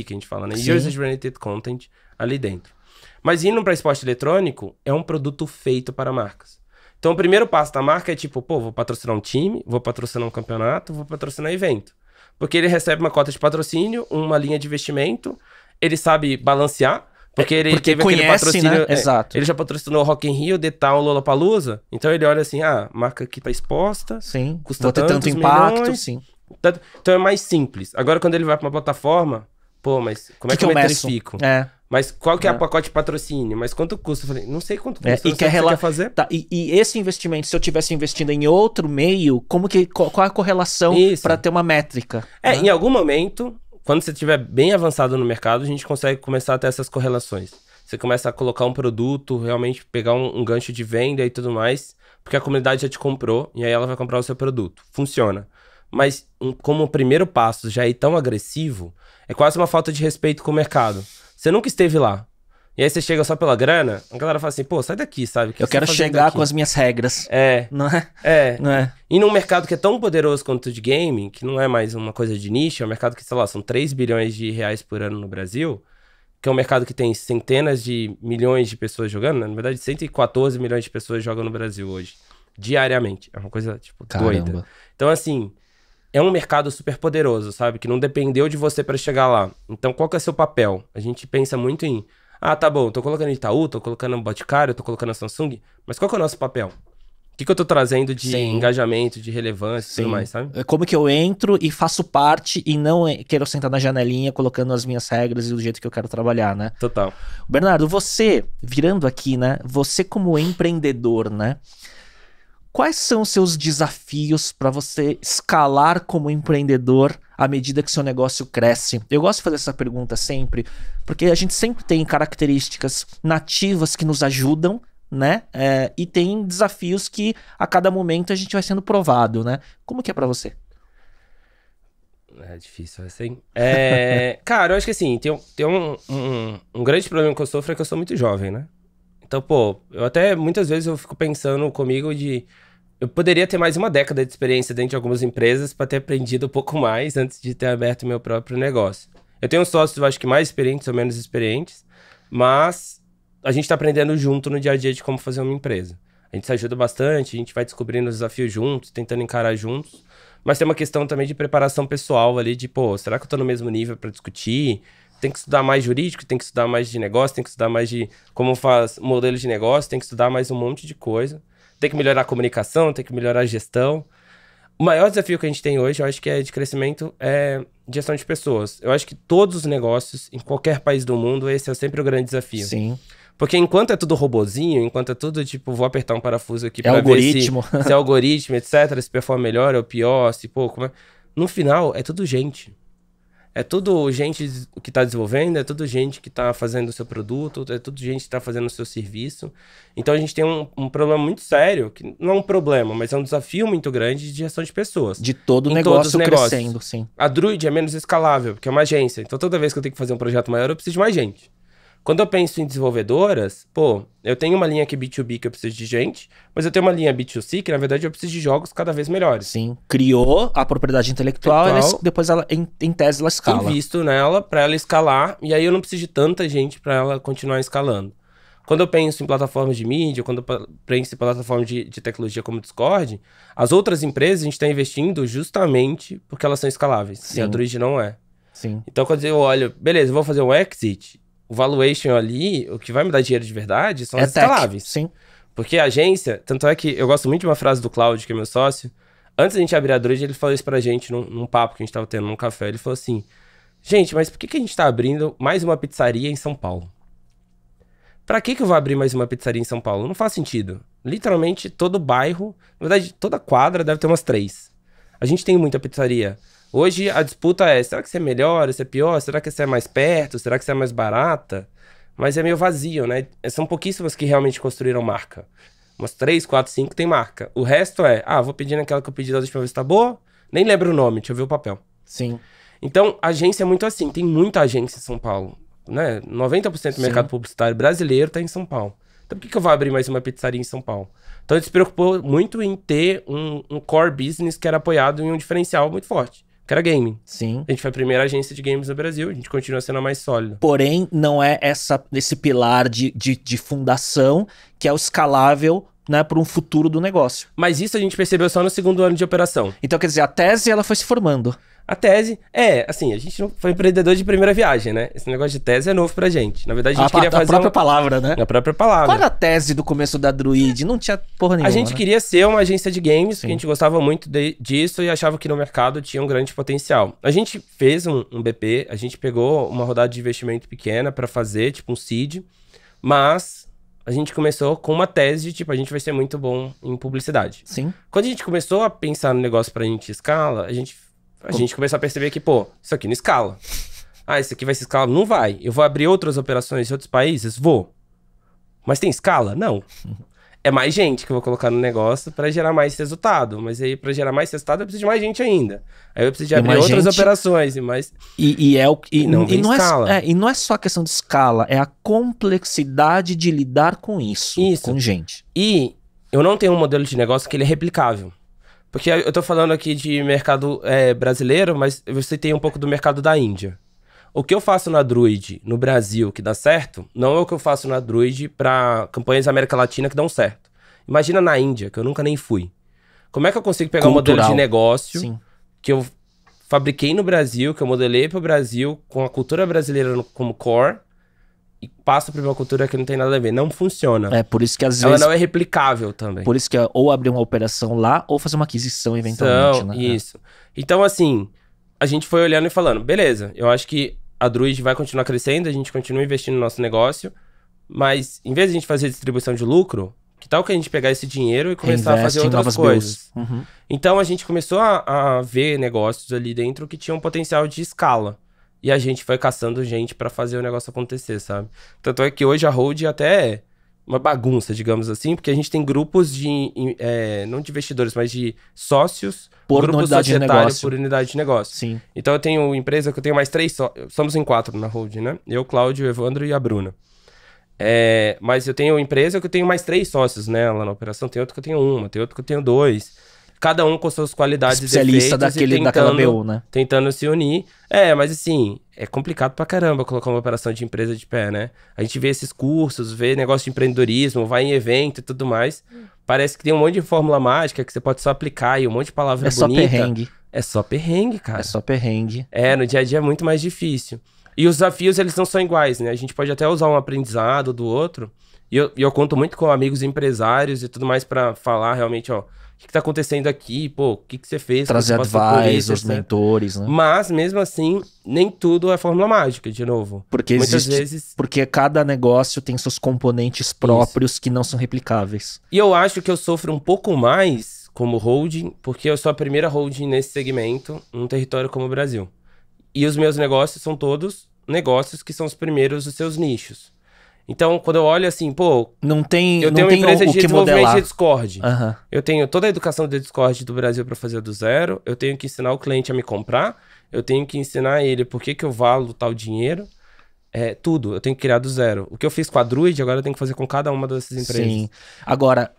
oh! que a gente fala, né? Sim. User Generated Content ali dentro. Mas indo para esporte eletrônico, é um produto feito para marcas. Então, o primeiro passo da marca é tipo, pô, vou patrocinar um time, vou patrocinar um campeonato, vou patrocinar um evento. Porque ele recebe uma cota de patrocínio, uma linha de investimento, ele sabe balancear, porque ele Porque teve conhece, aquele né? patrocínio. Né? É, Exato. Ele já patrocinou Rock in Rio, The Town, Lollapalooza. Então ele olha assim, ah, marca aqui tá exposta. Sim. Custa vou ter tanto impacto, milhões, sim. Tanto... Então é mais simples. Agora quando ele vai para uma plataforma, pô, mas como que é que, que eu, eu É. Mas qual que é, é o pacote de patrocínio? Mas quanto custa? Eu falei, não sei quanto é, custa, é, e quer, rela... fazer. Tá, e, e, esse investimento, se eu tivesse investindo em outro meio, como que qual, qual é a correlação para ter uma métrica? É, né? em algum momento quando você estiver bem avançado no mercado, a gente consegue começar a ter essas correlações. Você começa a colocar um produto, realmente pegar um, um gancho de venda e tudo mais, porque a comunidade já te comprou e aí ela vai comprar o seu produto. Funciona. Mas um, como o primeiro passo já é ir tão agressivo, é quase uma falta de respeito com o mercado. Você nunca esteve lá. E aí você chega só pela grana, a galera fala assim, pô, sai daqui, sabe? Que eu tá quero chegar daqui? com as minhas regras. É. Não é? É. Não é? E num mercado que é tão poderoso quanto o de gaming, que não é mais uma coisa de nicho, é um mercado que, sei lá, são 3 bilhões de reais por ano no Brasil, que é um mercado que tem centenas de milhões de pessoas jogando, né? na verdade 114 milhões de pessoas jogam no Brasil hoje, diariamente. É uma coisa, tipo, Caramba. doida. Então, assim, é um mercado super poderoso, sabe? Que não dependeu de você para chegar lá. Então, qual que é seu papel? A gente pensa muito em ah, tá bom, tô colocando Itaú, tô colocando Boticário, tô colocando Samsung, mas qual que é o nosso papel? O que, que eu tô trazendo de Sim. engajamento, de relevância e tudo mais, sabe? É como que eu entro e faço parte e não é, quero sentar na janelinha colocando as minhas regras e o jeito que eu quero trabalhar, né? Total. Bernardo, você, virando aqui, né? Você como empreendedor, né? Quais são os seus desafios para você escalar como empreendedor à medida que seu negócio cresce? Eu gosto de fazer essa pergunta sempre, porque a gente sempre tem características nativas que nos ajudam, né? É, e tem desafios que a cada momento a gente vai sendo provado, né? Como que é para você? É difícil assim. É, cara, eu acho que assim, tem, tem um, um, um grande problema que eu sofro é que eu sou muito jovem, né? Então, pô, eu até muitas vezes eu fico pensando comigo de eu poderia ter mais uma década de experiência dentro de algumas empresas para ter aprendido um pouco mais antes de ter aberto meu próprio negócio. Eu tenho sócios, eu acho que mais experientes ou menos experientes, mas a gente está aprendendo junto no dia a dia de como fazer uma empresa. A gente se ajuda bastante, a gente vai descobrindo os desafios juntos, tentando encarar juntos. Mas tem uma questão também de preparação pessoal ali, de, pô, será que eu estou no mesmo nível para discutir? tem que estudar mais jurídico, tem que estudar mais de negócio, tem que estudar mais de como faz modelo de negócio, tem que estudar mais um monte de coisa. Tem que melhorar a comunicação, tem que melhorar a gestão. O maior desafio que a gente tem hoje, eu acho que é de crescimento, é gestão de pessoas. Eu acho que todos os negócios, em qualquer país do mundo, esse é sempre o grande desafio. Sim. Porque enquanto é tudo robozinho, enquanto é tudo tipo, vou apertar um parafuso aqui é pra algoritmo. ver se, se é algoritmo, etc, se performa melhor ou pior, se pouco, mas no final é tudo gente. É tudo gente que está desenvolvendo, é tudo gente que está fazendo o seu produto, é tudo gente que está fazendo o seu serviço. Então a gente tem um, um, problema muito sério, que não é um problema, mas é um desafio muito grande de gestão de pessoas. De todo o negócio crescendo, sim. A Druid é menos escalável, porque é uma agência. Então toda vez que eu tenho que fazer um projeto maior, eu preciso de mais gente. Quando eu penso em desenvolvedoras, pô, eu tenho uma linha que B2B é que eu preciso de gente, mas eu tenho uma linha B2C que, na verdade, eu preciso de jogos cada vez melhores. Sim, criou a propriedade intelectual, intelectual ela, depois ela, em, em, tese, ela escala. Invisto nela para ela escalar, e aí eu não preciso de tanta gente para ela continuar escalando. Quando eu penso em plataformas de mídia, quando eu penso em plataformas de, de tecnologia como o Discord, as outras empresas a gente está investindo justamente porque elas são escaláveis. Sim. E a Druid não é. Sim. Então, quando eu olho, beleza, vou fazer um exit, o valuation ali, o que vai me dar dinheiro de verdade são é as tech, escaláveis. Sim. Porque a agência, tanto é que eu gosto muito de uma frase do Cláudio, que é meu sócio. Antes da gente abrir a Druid, ele falou isso pra gente num, num, papo que a gente tava tendo num café. Ele falou assim: Gente, mas por que, que a gente tá abrindo mais uma pizzaria em São Paulo? Pra que, que eu vou abrir mais uma pizzaria em São Paulo? Não faz sentido. Literalmente todo bairro, na verdade, toda quadra deve ter umas três. A gente tem muita pizzaria. Hoje a disputa é: será que você é melhor? Você é pior? Será que você é mais perto? Será que você é mais barata? Mas é meio vazio, né? É, são pouquíssimas que realmente construíram marca. Umas 3, 4, 5 tem marca. O resto é: ah, vou pedir naquela que eu pedi da última vez, tá boa? Nem lembro o nome, deixa eu ver o papel. Sim. Então, agência é muito assim. Tem muita agência em São Paulo. Né? 90% do Sim. mercado publicitário brasileiro tá em São Paulo. Então, por que, que eu vou abrir mais uma pizzaria em São Paulo? Então, ele se preocupou muito em ter um, um core business que era apoiado em um diferencial muito forte que era gaming. Sim. A gente foi a primeira agência de games no Brasil, a gente continua sendo a mais sólida. Porém, não é essa, esse pilar de, de, de fundação que é o escalável né, para um futuro do negócio. Mas isso a gente percebeu só no segundo ano de operação. Então, quer dizer, a tese ela foi se formando. A tese é, assim, a gente foi empreendedor de primeira viagem, né? Esse negócio de tese é novo pra gente. Na verdade, a gente a, queria fazer. A própria um... palavra, né? A própria palavra. Qual era a tese do começo da Druid? Não tinha porra nenhuma. A gente né? queria ser uma agência de games, Sim. que a gente gostava muito de, disso e achava que no mercado tinha um grande potencial. A gente fez um, um BP, a gente pegou uma rodada de investimento pequena para fazer, tipo um seed, mas a gente começou com uma tese de, tipo, a gente vai ser muito bom em publicidade. Sim. Quando a gente começou a pensar no negócio pra gente escala, a gente, a gente começou a perceber que, pô, isso aqui não escala. Ah, isso aqui vai se escala? Não vai. Eu vou abrir outras operações em outros países? Vou. Mas tem escala? Não. é mais gente que eu vou colocar no negócio para gerar mais resultado. Mas aí, para gerar mais resultado, eu preciso de mais gente ainda. Aí eu preciso de abrir outras gente... operações e mais. E, e é o e, não, e não é escala. É, é, e não é só a questão de escala, é a complexidade de lidar com isso, isso. com gente. E eu não tenho um modelo de negócio que ele é replicável. Porque eu estou falando aqui de mercado é, brasileiro, mas você tem um pouco do mercado da Índia. O que eu faço na Druid no Brasil que dá certo, não é o que eu faço na Druid para campanhas da América Latina que dão certo. Imagina na Índia, que eu nunca nem fui. Como é que eu consigo pegar Cultural. um modelo de negócio Sim. que eu fabriquei no Brasil, que eu modelei para o Brasil, com a cultura brasileira como core, e passo para uma cultura que não tem nada a ver. Não funciona. É, por isso que às Ela vezes... Ela não é replicável também. Por isso que é ou abrir uma operação lá, ou fazer uma aquisição eventualmente, Então né? É. Isso. Então, assim, a gente foi olhando e falando, beleza, eu acho que a Druid vai continuar crescendo, a gente continua investindo no nosso negócio, mas em vez de a gente fazer distribuição de lucro, que tal que a gente pegar esse dinheiro e começar Investe a fazer outras coisas? Uhum. Então a gente começou a, a, ver negócios ali dentro que tinham potencial de escala. E a gente foi caçando gente para fazer o negócio acontecer, sabe? Tanto é que hoje a Hold até é uma bagunça, digamos assim, porque a gente tem grupos de, é, não de investidores, mas de sócios por unidade de negócio. Por unidade de negócio. Sim. Então eu tenho empresa que eu tenho mais três, só, somos em quatro na Hold, né? Eu, Cláudio, Evandro e a Bruna. É, mas eu tenho empresa que eu tenho mais três sócios nela né, na operação, tem outro que eu tenho uma, tem outro que eu tenho dois cada um com suas qualidades Especialista e defeitos. Daquele, e tentando, daquela BU, né? Tentando se unir. É, mas assim, é complicado pra caramba colocar uma operação de empresa de pé, né? A gente vê esses cursos, vê negócio de empreendedorismo, vai em evento e tudo mais. Hum. Parece que tem um monte de fórmula mágica que você pode só aplicar e um monte de palavra é bonita. É só perrengue. É só perrengue, cara. É só perrengue. É, no dia a dia é muito mais difícil. E os desafios, eles não são iguais, né? A gente pode até usar um aprendizado do outro. E eu, eu conto muito com amigos empresários e tudo mais para falar realmente, ó que, que tá acontecendo aqui? Pô, o que, que você fez? Trazer os mentores, né? Mas, mesmo assim, nem tudo é fórmula mágica, de novo. Porque Muitas existe, vezes... Porque cada negócio tem seus componentes próprios Isso. que não são replicáveis. E eu acho que eu sofro um pouco mais como holding, porque eu sou a primeira holding nesse segmento, num território como o Brasil. E os meus negócios são todos negócios que são os primeiros dos seus nichos. Então, quando eu olho assim, pô. Não tem. Eu tenho uma empresa de desenvolvimento modelar. de Discord. Uhum. Eu tenho toda a educação de Discord do Brasil para fazer do zero. Eu tenho que ensinar o cliente a me comprar. Eu tenho que ensinar ele por que, que eu valo tal dinheiro. É, tudo. Eu tenho que criar do zero. O que eu fiz com a Druid, agora eu tenho que fazer com cada uma dessas empresas. Sim. Agora,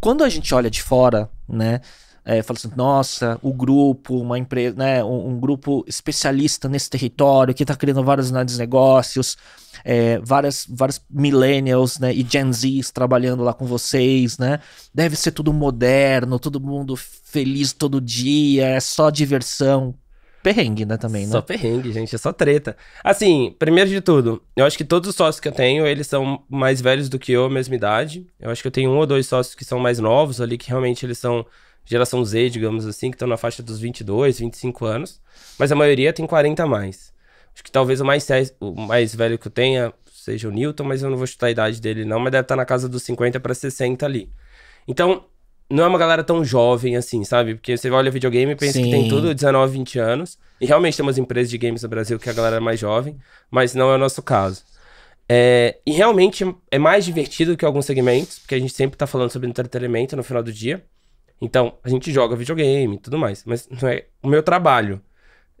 quando a gente olha de fora, né? é, fala assim, nossa, o grupo, uma empresa, né, um, um grupo especialista nesse território que está criando unidades de negócios, é, várias, vários millennials né, e Gen Zs trabalhando lá com vocês, né? Deve ser tudo moderno, todo mundo feliz todo dia, é só diversão. Perrengue, né, também, né? Só perrengue, gente, é só treta. Assim, primeiro de tudo, eu acho que todos os sócios que eu tenho, eles são mais velhos do que eu, mesma idade. Eu acho que eu tenho um ou dois sócios que são mais novos ali, que realmente eles são geração Z, digamos assim, que estão na faixa dos 22, 25 anos, mas a maioria tem 40 a mais. Acho que talvez o mais, o mais velho que eu tenha seja o Newton, mas eu não vou chutar a idade dele não, mas deve estar tá na casa dos 50 para 60 ali. Então, não é uma galera tão jovem assim, sabe? Porque você olha videogame e pensa Sim. que tem tudo 19, 20 anos, e realmente tem umas empresas de games no Brasil que a galera é mais jovem, mas não é o nosso caso. É, e realmente é mais divertido que alguns segmentos, porque a gente sempre está falando sobre entretenimento no final do dia. Então, a gente joga videogame e tudo mais, mas não é o meu trabalho.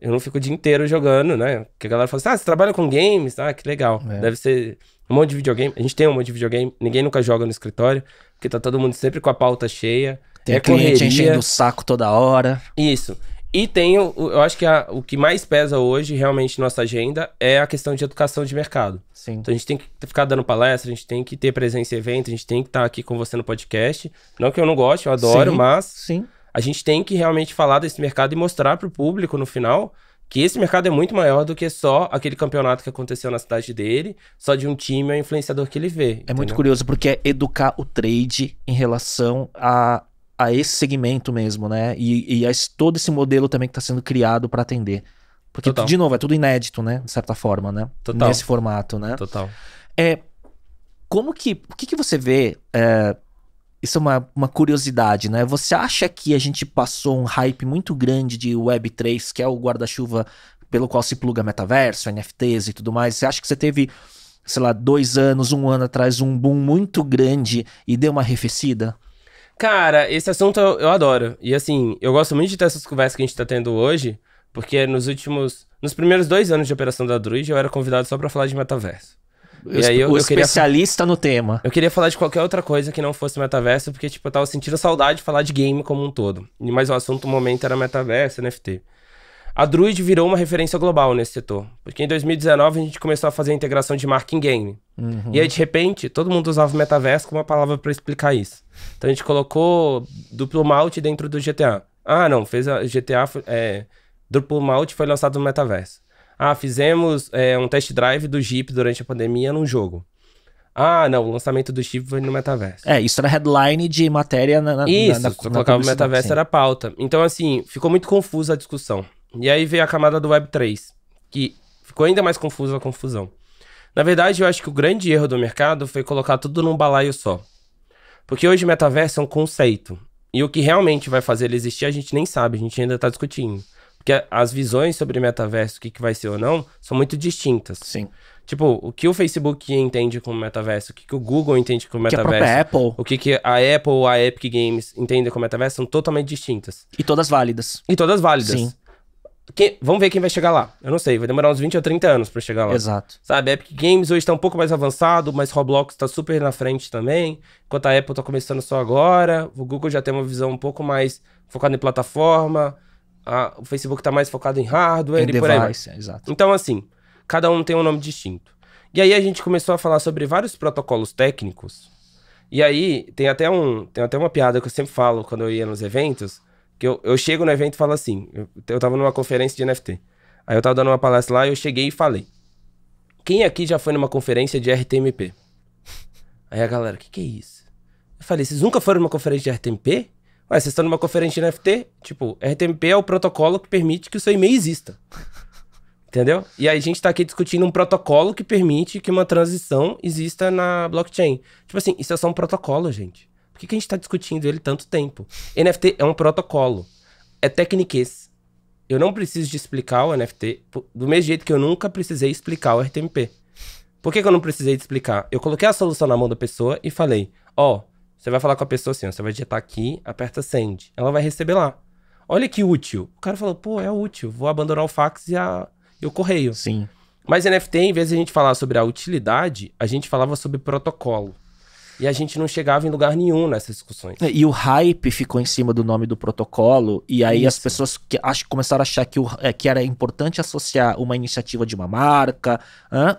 Eu não fico o dia inteiro jogando, né? Porque a galera fala assim, ah, você trabalha com games? Ah, que legal. É. Deve ser um monte de videogame. A gente tem um monte de videogame, ninguém nunca joga no escritório, porque tá todo mundo sempre com a pauta cheia. Tem é cliente correria. enchendo o saco toda hora. Isso. E tem, eu acho que a, o que mais pesa hoje, realmente, nossa agenda, é a questão de educação de mercado. Sim. Então a gente tem que ficar dando palestra, a gente tem que ter presença em evento, a gente tem que estar aqui com você no podcast. Não que eu não goste, eu adoro, sim, mas sim. a gente tem que realmente falar desse mercado e mostrar para o público no final que esse mercado é muito maior do que só aquele campeonato que aconteceu na cidade dele, só de um time é ou influenciador que ele vê. É entendeu? muito curioso, porque é educar o trade em relação a a esse segmento mesmo, né? E, e a esse, todo esse modelo também que está sendo criado para atender. Porque, Total. de novo, é tudo inédito, né? De certa forma, né? Total. Nesse formato, né? Total. É, como que. O que, que você vê? É, isso é uma, uma curiosidade, né? Você acha que a gente passou um hype muito grande de Web3, que é o guarda-chuva pelo qual se pluga metaverso, NFTs e tudo mais? Você acha que você teve, sei lá, dois anos, um ano atrás, um boom muito grande e deu uma arrefecida? Cara, esse assunto eu, eu adoro. E assim, eu gosto muito de ter essas conversas que a gente tá tendo hoje, porque nos últimos. Nos primeiros dois anos de operação da Druid, eu era convidado só para falar de metaverso. E aí eu, o eu especialista queria, no tema. Eu queria falar de qualquer outra coisa que não fosse metaverso, porque, tipo, eu tava sentindo saudade de falar de game como um todo. Mas o assunto, no momento, era metaverso, NFT. A Druid virou uma referência global nesse setor. Porque em 2019 a gente começou a fazer a integração de marketing game. Uhum. E aí, de repente, todo mundo usava o metaverso como uma palavra para explicar isso. Então a gente colocou duplo malte dentro do GTA. Ah, não, fez a GTA. É, duplo malte foi lançado no metaverso. Ah, fizemos é, um test drive do Jeep durante a pandemia num jogo. Ah, não, o lançamento do Jeep foi no metaverso. É, isso era headline de matéria na. na isso, na, na, colocava o metaverso, era pauta. Então, assim, ficou muito confusa a discussão. E aí veio a camada do Web 3, que ficou ainda mais confusa a confusão. Na verdade, eu acho que o grande erro do mercado foi colocar tudo num balaio só. Porque hoje metaverso é um conceito. E o que realmente vai fazer ele existir, a gente nem sabe, a gente ainda está discutindo. Porque as visões sobre metaverso, o que, que vai ser ou não, são muito distintas. Sim. Tipo, o que o Facebook entende como metaverso, o que, que o Google entende como metaverso. Que a Apple. O que, que a Apple ou a Epic Games entendem como metaverso são totalmente distintas. E todas válidas. E todas válidas. Sim. Quem, vamos ver quem vai chegar lá. Eu não sei, vai demorar uns 20 ou 30 anos para chegar lá. Exato. Sabe, a Epic Games hoje tá um pouco mais avançado, mas Roblox tá super na frente também. Enquanto a Apple tá começando só agora, o Google já tem uma visão um pouco mais focada em plataforma, a, o Facebook tá mais focado em hardware em e device, por aí. Exato. então, assim, cada um tem um nome distinto. E aí a gente começou a falar sobre vários protocolos técnicos. E aí tem até um, tem até uma piada que eu sempre falo quando eu ia nos eventos, que eu, eu chego no evento e falo assim. Eu, eu tava numa conferência de NFT. Aí eu tava dando uma palestra lá e eu cheguei e falei. Quem aqui já foi numa conferência de RTMP? Aí a galera, o que, que é isso? Eu falei, vocês nunca foram numa conferência de RTMP? Ué, vocês estão numa conferência de NFT? Tipo, RTMP é o protocolo que permite que o seu e-mail exista. Entendeu? E aí a gente tá aqui discutindo um protocolo que permite que uma transição exista na blockchain. Tipo assim, isso é só um protocolo, gente. Por que, que a gente está discutindo ele tanto tempo? NFT é um protocolo, é técnicas. Eu não preciso de explicar o NFT do mesmo jeito que eu nunca precisei explicar o RTMP. Por que, que eu não precisei de explicar? Eu coloquei a solução na mão da pessoa e falei: ó, oh, você vai falar com a pessoa assim, você vai digitar aqui, aperta send. Ela vai receber lá. Olha que útil. O cara falou: pô, é útil, vou abandonar o fax e, a... e o correio. Sim. Mas NFT, em vez de a gente falar sobre a utilidade, a gente falava sobre protocolo e a gente não chegava em lugar nenhum nessas discussões. É, e o hype ficou em cima do nome do protocolo, e aí Isso. as pessoas que acho começaram a achar que, o, é, que era importante associar uma iniciativa de uma marca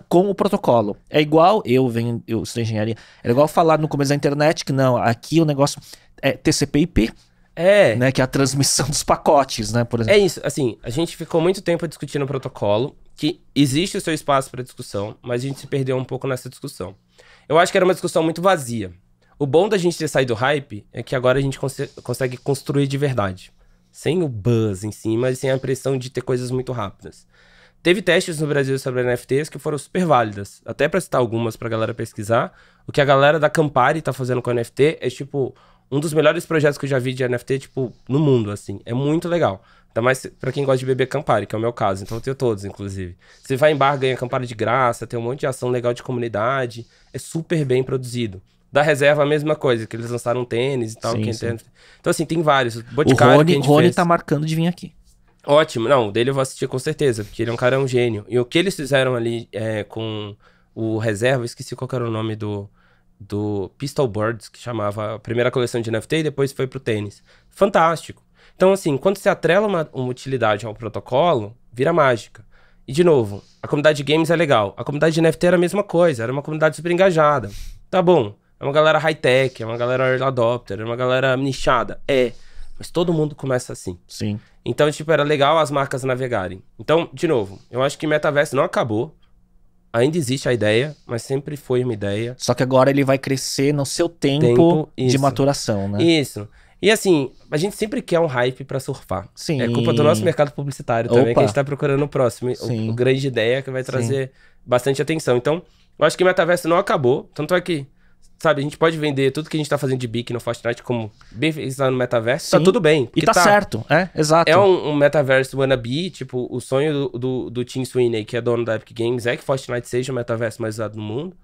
com o protocolo. É igual, eu venho, eu sou engenharia, era igual falar no começo da internet que não, aqui o negócio é TCP/IP. É. Né, que é a transmissão dos pacotes, né, por exemplo. É isso, assim, a gente ficou muito tempo discutindo o protocolo, que existe o seu espaço para discussão, mas a gente se perdeu um pouco nessa discussão. Eu acho que era uma discussão muito vazia. O bom da gente ter saído do hype é que agora a gente cons consegue construir de verdade. Sem o buzz em cima e sem a pressão de ter coisas muito rápidas. Teve testes no Brasil sobre NFTs que foram super válidas. Até para citar algumas pra galera pesquisar. O que a galera da Campari tá fazendo com NFT é tipo um dos melhores projetos que eu já vi de NFT, tipo, no mundo, assim. É muito legal. Ainda mais pra quem gosta de beber Campari, que é o meu caso. Então eu tenho todos, inclusive. Você vai em bar, ganha Campari de graça, tem um monte de ação legal de comunidade. É super bem produzido. Da reserva a mesma coisa, que eles lançaram tênis e tal. Sim, sim. Então, assim, tem vários. O Boticário, o Rony, que Rony fez. tá marcando de vir aqui. Ótimo. Não, o dele eu vou assistir com certeza, porque ele é um cara, é um gênio. E o que eles fizeram ali é, com o reserva, esqueci qual era o nome do, do Pistol Birds, que chamava a primeira coleção de NFT e depois foi pro tênis. Fantástico. Então, assim, quando você atrela uma, uma utilidade ao protocolo, vira mágica. E, de novo, a comunidade de games é legal. A comunidade de NFT era a mesma coisa, era uma comunidade super engajada. Tá bom, é uma galera high-tech, é uma galera early adopter, é uma galera nichada. É, mas todo mundo começa assim. Sim. Então, tipo, era legal as marcas navegarem. Então, de novo, eu acho que metaverso não acabou. Ainda existe a ideia, mas sempre foi uma ideia. Só que agora ele vai crescer no seu tempo, tempo de maturação, né? Isso. E assim, a gente sempre quer um hype para surfar. É Sim. É culpa do nosso mercado publicitário também, Opa. que a gente tá procurando o próximo. Sim. O, o grande ideia que vai trazer Sim. bastante atenção. Então, eu acho que o metaverso não acabou. Tanto é que, sabe, a gente pode vender tudo que a gente tá fazendo de bique no Fortnite como bem lá no metaverso. Tá Sim. Tá tudo bem. E tá, tá, certo, é, exato. É um, um metaverso wannabe, tipo, o sonho do, do, do Tim Sweeney, que é dono da Epic Games, é que Fortnite seja o metaverso mais usado no mundo.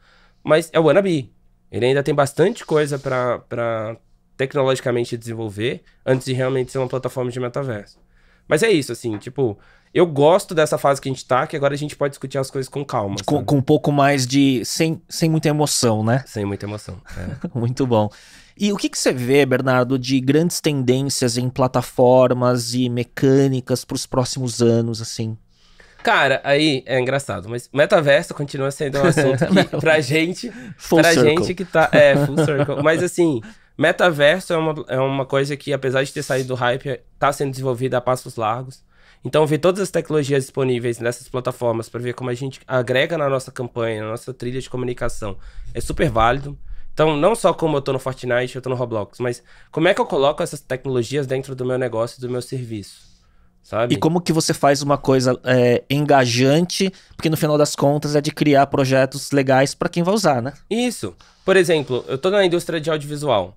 Mas é o wannabe. Ele ainda tem bastante coisa para tecnologicamente desenvolver antes de realmente ser uma plataforma de metaverso. Mas é isso, assim, tipo, eu gosto dessa fase que a gente tá, que agora a gente pode discutir as coisas com calma. Com, com um pouco mais de. Sem, sem muita emoção, né? Sem muita emoção. É. Muito bom. E o que, que, você vê, Bernardo, de grandes tendências em plataformas e mecânicas para os próximos anos, assim? Cara, aí é engraçado, mas metaverso continua sendo um assunto que, pra gente, full pra circle. gente que tá. É, full circle. mas assim, Metaverso é uma, é uma coisa que, apesar de ter saído do hype, está sendo desenvolvida a passos largos. Então, ver todas as tecnologias disponíveis nessas plataformas para ver como a gente agrega na nossa campanha, na nossa trilha de comunicação, é super válido. Então, não só como eu estou no Fortnite, eu estou no Roblox, mas como é que eu coloco essas tecnologias dentro do meu negócio, do meu serviço? Sabe? E como que você faz uma coisa é, engajante, porque no final das contas é de criar projetos legais para quem vai usar, né? Isso. Por exemplo, eu estou na indústria de audiovisual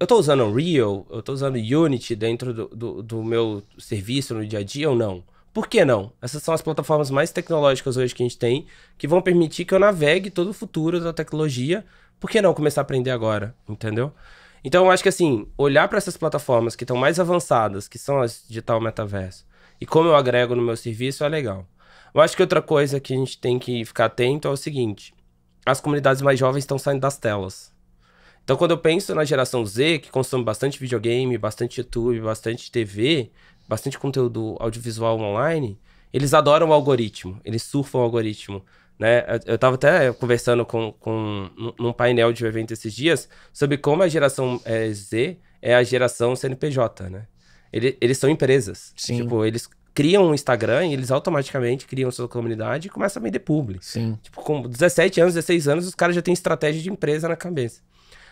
eu estou usando Unreal, eu estou usando Unity dentro do, do, do, meu serviço no dia a dia ou não? Por que não? Essas são as plataformas mais tecnológicas hoje que a gente tem, que vão permitir que eu navegue todo o futuro da tecnologia. Por que não começar a aprender agora? Entendeu? Então, eu acho que assim, olhar para essas plataformas que estão mais avançadas, que são as digital metaverso, e como eu agrego no meu serviço, é legal. Eu acho que outra coisa que a gente tem que ficar atento é o seguinte: as comunidades mais jovens estão saindo das telas. Então, quando eu penso na geração Z, que consome bastante videogame, bastante YouTube, bastante TV, bastante conteúdo audiovisual online, eles adoram o algoritmo, eles surfam o algoritmo. Né? Eu estava até conversando com, com num painel de um evento esses dias sobre como a geração é, Z é a geração CNPJ, né? Eles, eles são empresas. Sim. Tipo, eles criam um Instagram e eles automaticamente criam sua comunidade e começam a vender público. Sim. Tipo, com 17 anos, 16 anos, os caras já têm estratégia de empresa na cabeça.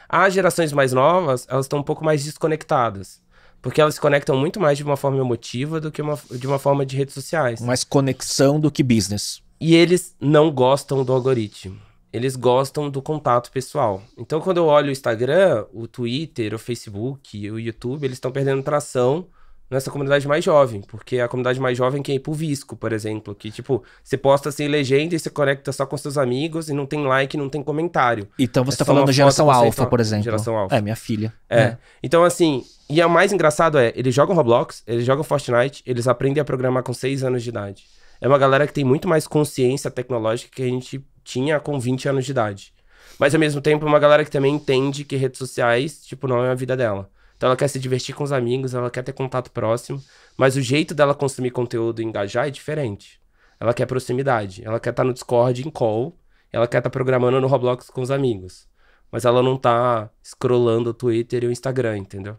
As gerações mais novas, elas estão um pouco mais desconectadas. Porque elas se conectam muito mais de uma forma emotiva do que uma, de uma forma de redes sociais. Mais conexão do que business. E eles não gostam do algoritmo. Eles gostam do contato pessoal. Então, quando eu olho o Instagram, o Twitter, o Facebook, o YouTube, eles estão perdendo tração nessa comunidade mais jovem, porque é a comunidade mais jovem quer ir é pro Visco, por exemplo, que tipo, você posta sem assim, legenda e você conecta só com seus amigos e não tem like, não tem comentário. Então você é tá falando geração alfa, então, por exemplo. Geração alfa. É, minha filha. É. é. Então assim, e é o mais engraçado é, eles jogam Roblox, eles jogam Fortnite, eles aprendem a programar com 6 anos de idade. É uma galera que tem muito mais consciência tecnológica que a gente tinha com 20 anos de idade. Mas ao mesmo tempo, uma galera que também entende que redes sociais, tipo, não é a vida dela. Então ela quer se divertir com os amigos, ela quer ter contato próximo, mas o jeito dela consumir conteúdo e engajar é diferente. Ela quer proximidade, ela quer estar tá no Discord em call, ela quer estar tá programando no Roblox com os amigos. Mas ela não tá scrollando o Twitter e o Instagram, entendeu?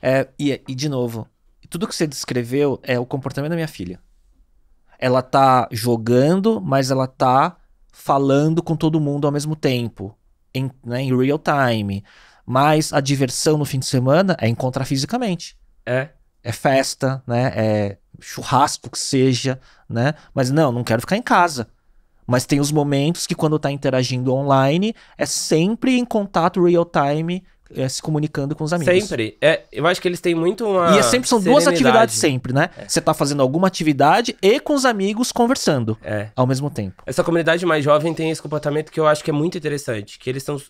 É, e, e de novo, tudo que você descreveu é o comportamento da minha filha. Ela tá jogando, mas ela tá falando com todo mundo ao mesmo tempo. Em, né, em real time. Mas a diversão no fim de semana é encontrar fisicamente. É. É festa, né? É churrasco que seja, né? Mas não, não quero ficar em casa. Mas tem os momentos que quando tá interagindo online, é sempre em contato real time, é, se comunicando com os amigos. Sempre. É, eu acho que eles têm muito uma E é sempre são serenidade. duas atividades sempre, né? É. Você é. tá fazendo alguma atividade e com os amigos conversando é. ao mesmo tempo. Essa comunidade mais jovem tem esse comportamento que eu acho que é muito interessante, que eles estão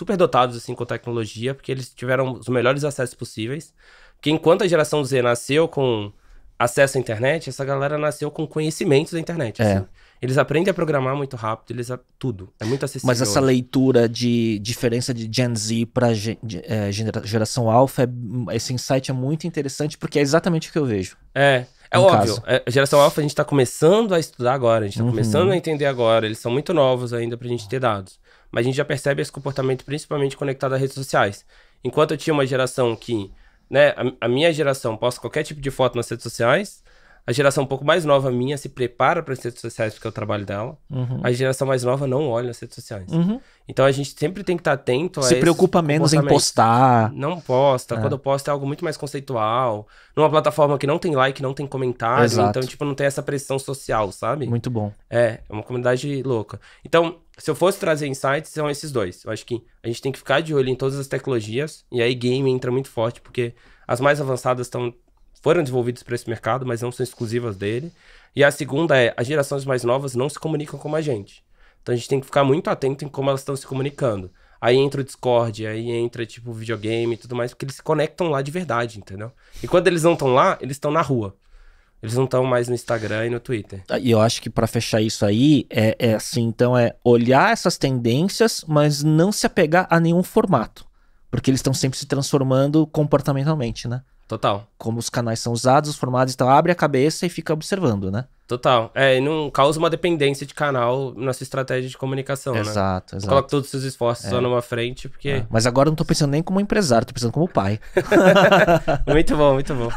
super dotados assim com tecnologia, porque eles tiveram os melhores acessos possíveis. que enquanto a geração Z nasceu com acesso à internet, essa galera nasceu com conhecimentos da internet. É. Assim. Eles aprendem a programar muito rápido, eles a... tudo. É muito acessível. Mas essa hoje. leitura de diferença de Gen Z para é, geração alfa, é... esse insight é muito interessante porque é exatamente o que eu vejo. É. É óbvio, é, a geração alfa a gente está começando a estudar agora, a gente está uhum. começando a entender agora, eles são muito novos ainda para a gente ter dados mas a gente já percebe esse comportamento principalmente conectado às redes sociais. Enquanto eu tinha uma geração que, né, a, a minha geração posta qualquer tipo de foto nas redes sociais, a geração um pouco mais nova minha se prepara para as redes sociais porque é o trabalho dela. Uhum. A geração mais nova não olha as redes sociais. Uhum. Então a gente sempre tem que estar atento. Se preocupa menos em postar. Não posta. É. Quando posta é algo muito mais conceitual. Numa plataforma que não tem like, não tem comentário. Exato. Então, tipo, não tem essa pressão social, sabe? Muito bom. É, é uma comunidade louca. Então, se eu fosse trazer insights, são esses dois. Eu acho que a gente tem que ficar de olho em todas as tecnologias, e aí game entra muito forte, porque as mais avançadas estão foram desenvolvidas para esse mercado, mas não são exclusivas dele. E a segunda é, as gerações mais novas não se comunicam como a gente. Então a gente tem que ficar muito atento em como elas estão se comunicando. Aí entra o Discord, aí entra, tipo, videogame e tudo mais, porque eles se conectam lá de verdade, entendeu? E quando eles não estão lá, eles estão na rua. Eles não estão mais no Instagram e no Twitter. Ah, e eu acho que para fechar isso aí, é, é, assim, então é olhar essas tendências, mas não se apegar a nenhum formato. Porque eles estão sempre se transformando comportamentalmente, né? Total. Como os canais são usados, os formatos, então abre a cabeça e fica observando, né? Total. É, e não causa uma dependência de canal na sua estratégia de comunicação, exato, né? Exato, exato. Coloca todos os seus esforços é. só numa frente, porque... É. Mas agora eu não tô pensando nem como empresário, tô pensando como pai. muito bom, muito bom.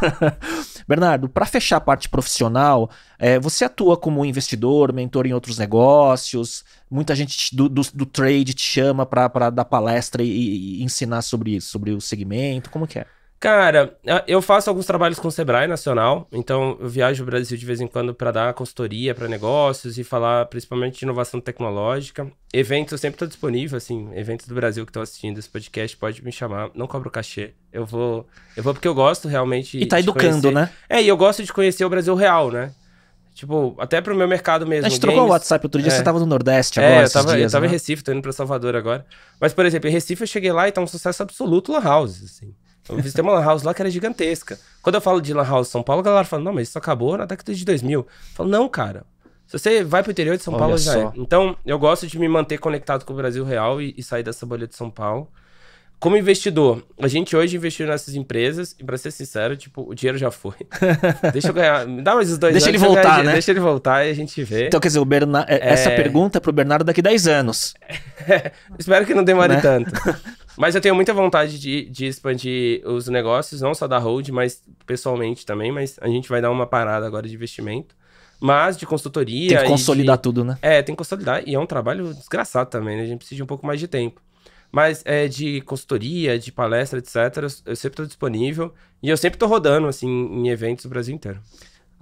Bernardo, para fechar a parte profissional, é, você atua como investidor, mentor em outros negócios, muita gente do, do, do trade te chama para dar palestra e, e, ensinar sobre, sobre o segmento, como que é? Cara, eu faço alguns trabalhos com o Sebrae Nacional, então eu viajo o Brasil de vez em quando para dar consultoria para negócios e falar principalmente de inovação tecnológica. Eventos, eu sempre estou disponível, assim, eventos do Brasil que estão assistindo esse podcast, pode me chamar, não cobro cachê. Eu vou, eu vou porque eu gosto realmente. E tá educando, né? É, e eu gosto de conhecer o Brasil real, né? Tipo, até pro meu mercado mesmo. A gente trocou o WhatsApp outro dia, é. você tava no Nordeste é, agora. É, eu tava, dias, eu tava né? em Recife, tô indo pra Salvador agora. Mas, por exemplo, em Recife eu cheguei lá e tá um sucesso absoluto La House, assim. Eu visitei uma lan house lá que era gigantesca. Quando eu falo de lan house São Paulo, a galera fala, não, mas isso acabou na década de 2000. Eu falo, não, cara. Se você vai pro interior de São Olha Paulo, já é. Então, eu gosto de me manter conectado com o Brasil real e, e sair dessa bolha de São Paulo. Como investidor, a gente hoje investiu nessas empresas e, pra ser sincero, tipo, o dinheiro já foi. deixa eu ganhar, me dá mais os dois Deixa anos, ele voltar, ganhar, né? Deixa ele voltar e a gente vê. Então, quer dizer, o Berna... É... essa é. pergunta é pro Bernardo daqui 10 anos. Espero que não demore né? tanto. Mas eu tenho muita vontade de, de expandir os negócios, não só da Hold, mas pessoalmente também. Mas a gente vai dar uma parada agora de investimento. Mas de consultoria. Tem que consolidar de... tudo, né? É, tem que consolidar. E é um trabalho desgraçado também, né? A gente precisa de um pouco mais de tempo. Mas é, de consultoria, de palestra, etc., eu sempre estou disponível. E eu sempre estou rodando, assim, em eventos do Brasil inteiro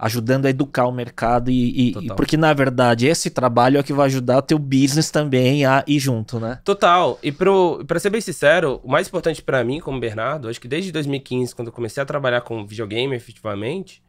ajudando a educar o mercado e, e porque na verdade esse trabalho é que vai ajudar o teu business também a ir junto, né? Total. E para ser bem sincero, o mais importante para mim como Bernardo, acho que desde 2015 quando eu comecei a trabalhar com videogame efetivamente,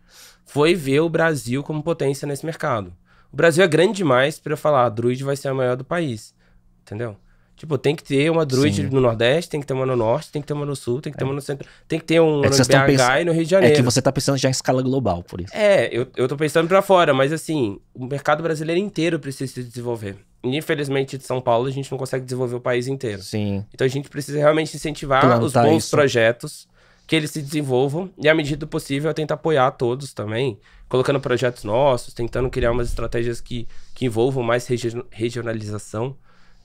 foi ver o Brasil como potência nesse mercado. O Brasil é grande demais para eu falar, a Druid vai ser a maior do país, entendeu? Tipo, tem que ter uma druid Sim. no Nordeste, tem que ter uma no Norte, tem que ter uma no Sul, tem que ter é. uma no Centro. Tem que ter um é no BH pens... e no Rio de Janeiro. É que você tá pensando já em escala global, por isso. É, eu, eu tô pensando para fora, mas assim, o mercado brasileiro inteiro precisa se desenvolver. E, infelizmente, de São Paulo, a gente não consegue desenvolver o país inteiro. Sim. Então a gente precisa realmente incentivar Plantar os bons isso. projetos, que eles se desenvolvam, e à medida do possível eu tento apoiar todos também, colocando projetos nossos, tentando criar umas estratégias que, que envolvam mais regionalização.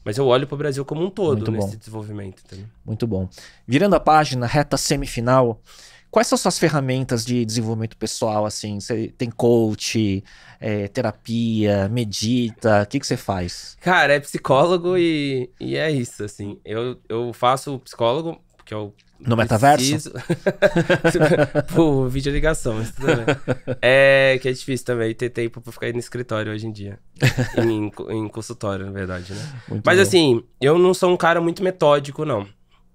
Mas eu olho para o Brasil como um todo Muito nesse bom. desenvolvimento. também. Muito bom. Virando a página, reta semifinal, Quais são suas ferramentas de desenvolvimento pessoal, assim? Você tem coach, é, terapia, medita, o que, que você faz? Cara, é psicólogo e, e é isso, assim. Eu, eu faço psicólogo é eu. No preciso... metaverso? Pô, videoligação, é ligação, É, que é difícil também ter tempo pra ficar no escritório hoje em dia. em, em consultório, na verdade, né? Muito mas bom. assim, eu não sou um cara muito metódico, não.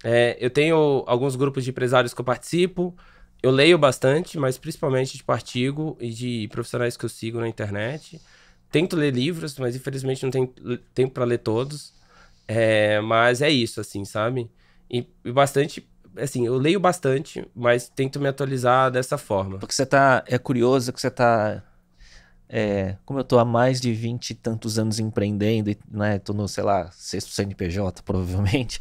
É, eu tenho alguns grupos de empresários que eu participo. Eu leio bastante, mas principalmente de artigo e de profissionais que eu sigo na internet. Tento ler livros, mas infelizmente não tenho tempo para ler todos. É, mas é isso, assim, sabe? E, e bastante assim, eu leio bastante, mas tento me atualizar dessa forma. Porque você tá. É curioso que você tá. É, como eu tô há mais de vinte e tantos anos empreendendo, e, né? Tô no, sei lá, sexto CNPJ, provavelmente.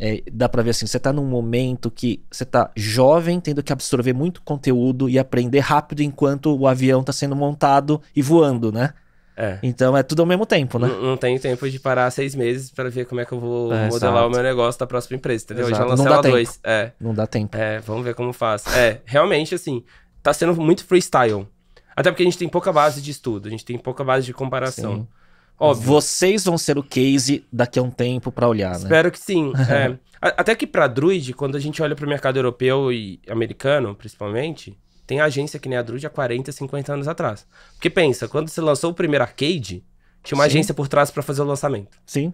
É, dá pra ver assim, você tá num momento que você tá jovem, tendo que absorver muito conteúdo e aprender rápido enquanto o avião tá sendo montado e voando, né? É. Então é tudo ao mesmo tempo, né? Não, não tem tempo de parar seis meses para ver como é que eu vou é, modelar exato. o meu negócio da próxima empresa, entendeu? Exato. Já lancei não dá tempo. dois. É. Não dá tempo. É, vamos ver como faço. É, realmente, assim, tá sendo muito freestyle. Até porque a gente tem pouca base de estudo, a gente tem pouca base de comparação. Sim. Óbvio. Vocês vão ser o case daqui a um tempo para olhar, né? Espero que sim. é. Até que para Druid, quando a gente olha para o mercado europeu e americano, principalmente, tem agência que nem a Drude há 40, 50 anos atrás. Porque pensa, quando se lançou o primeiro arcade, tinha uma Sim. agência por trás para fazer o lançamento. Sim.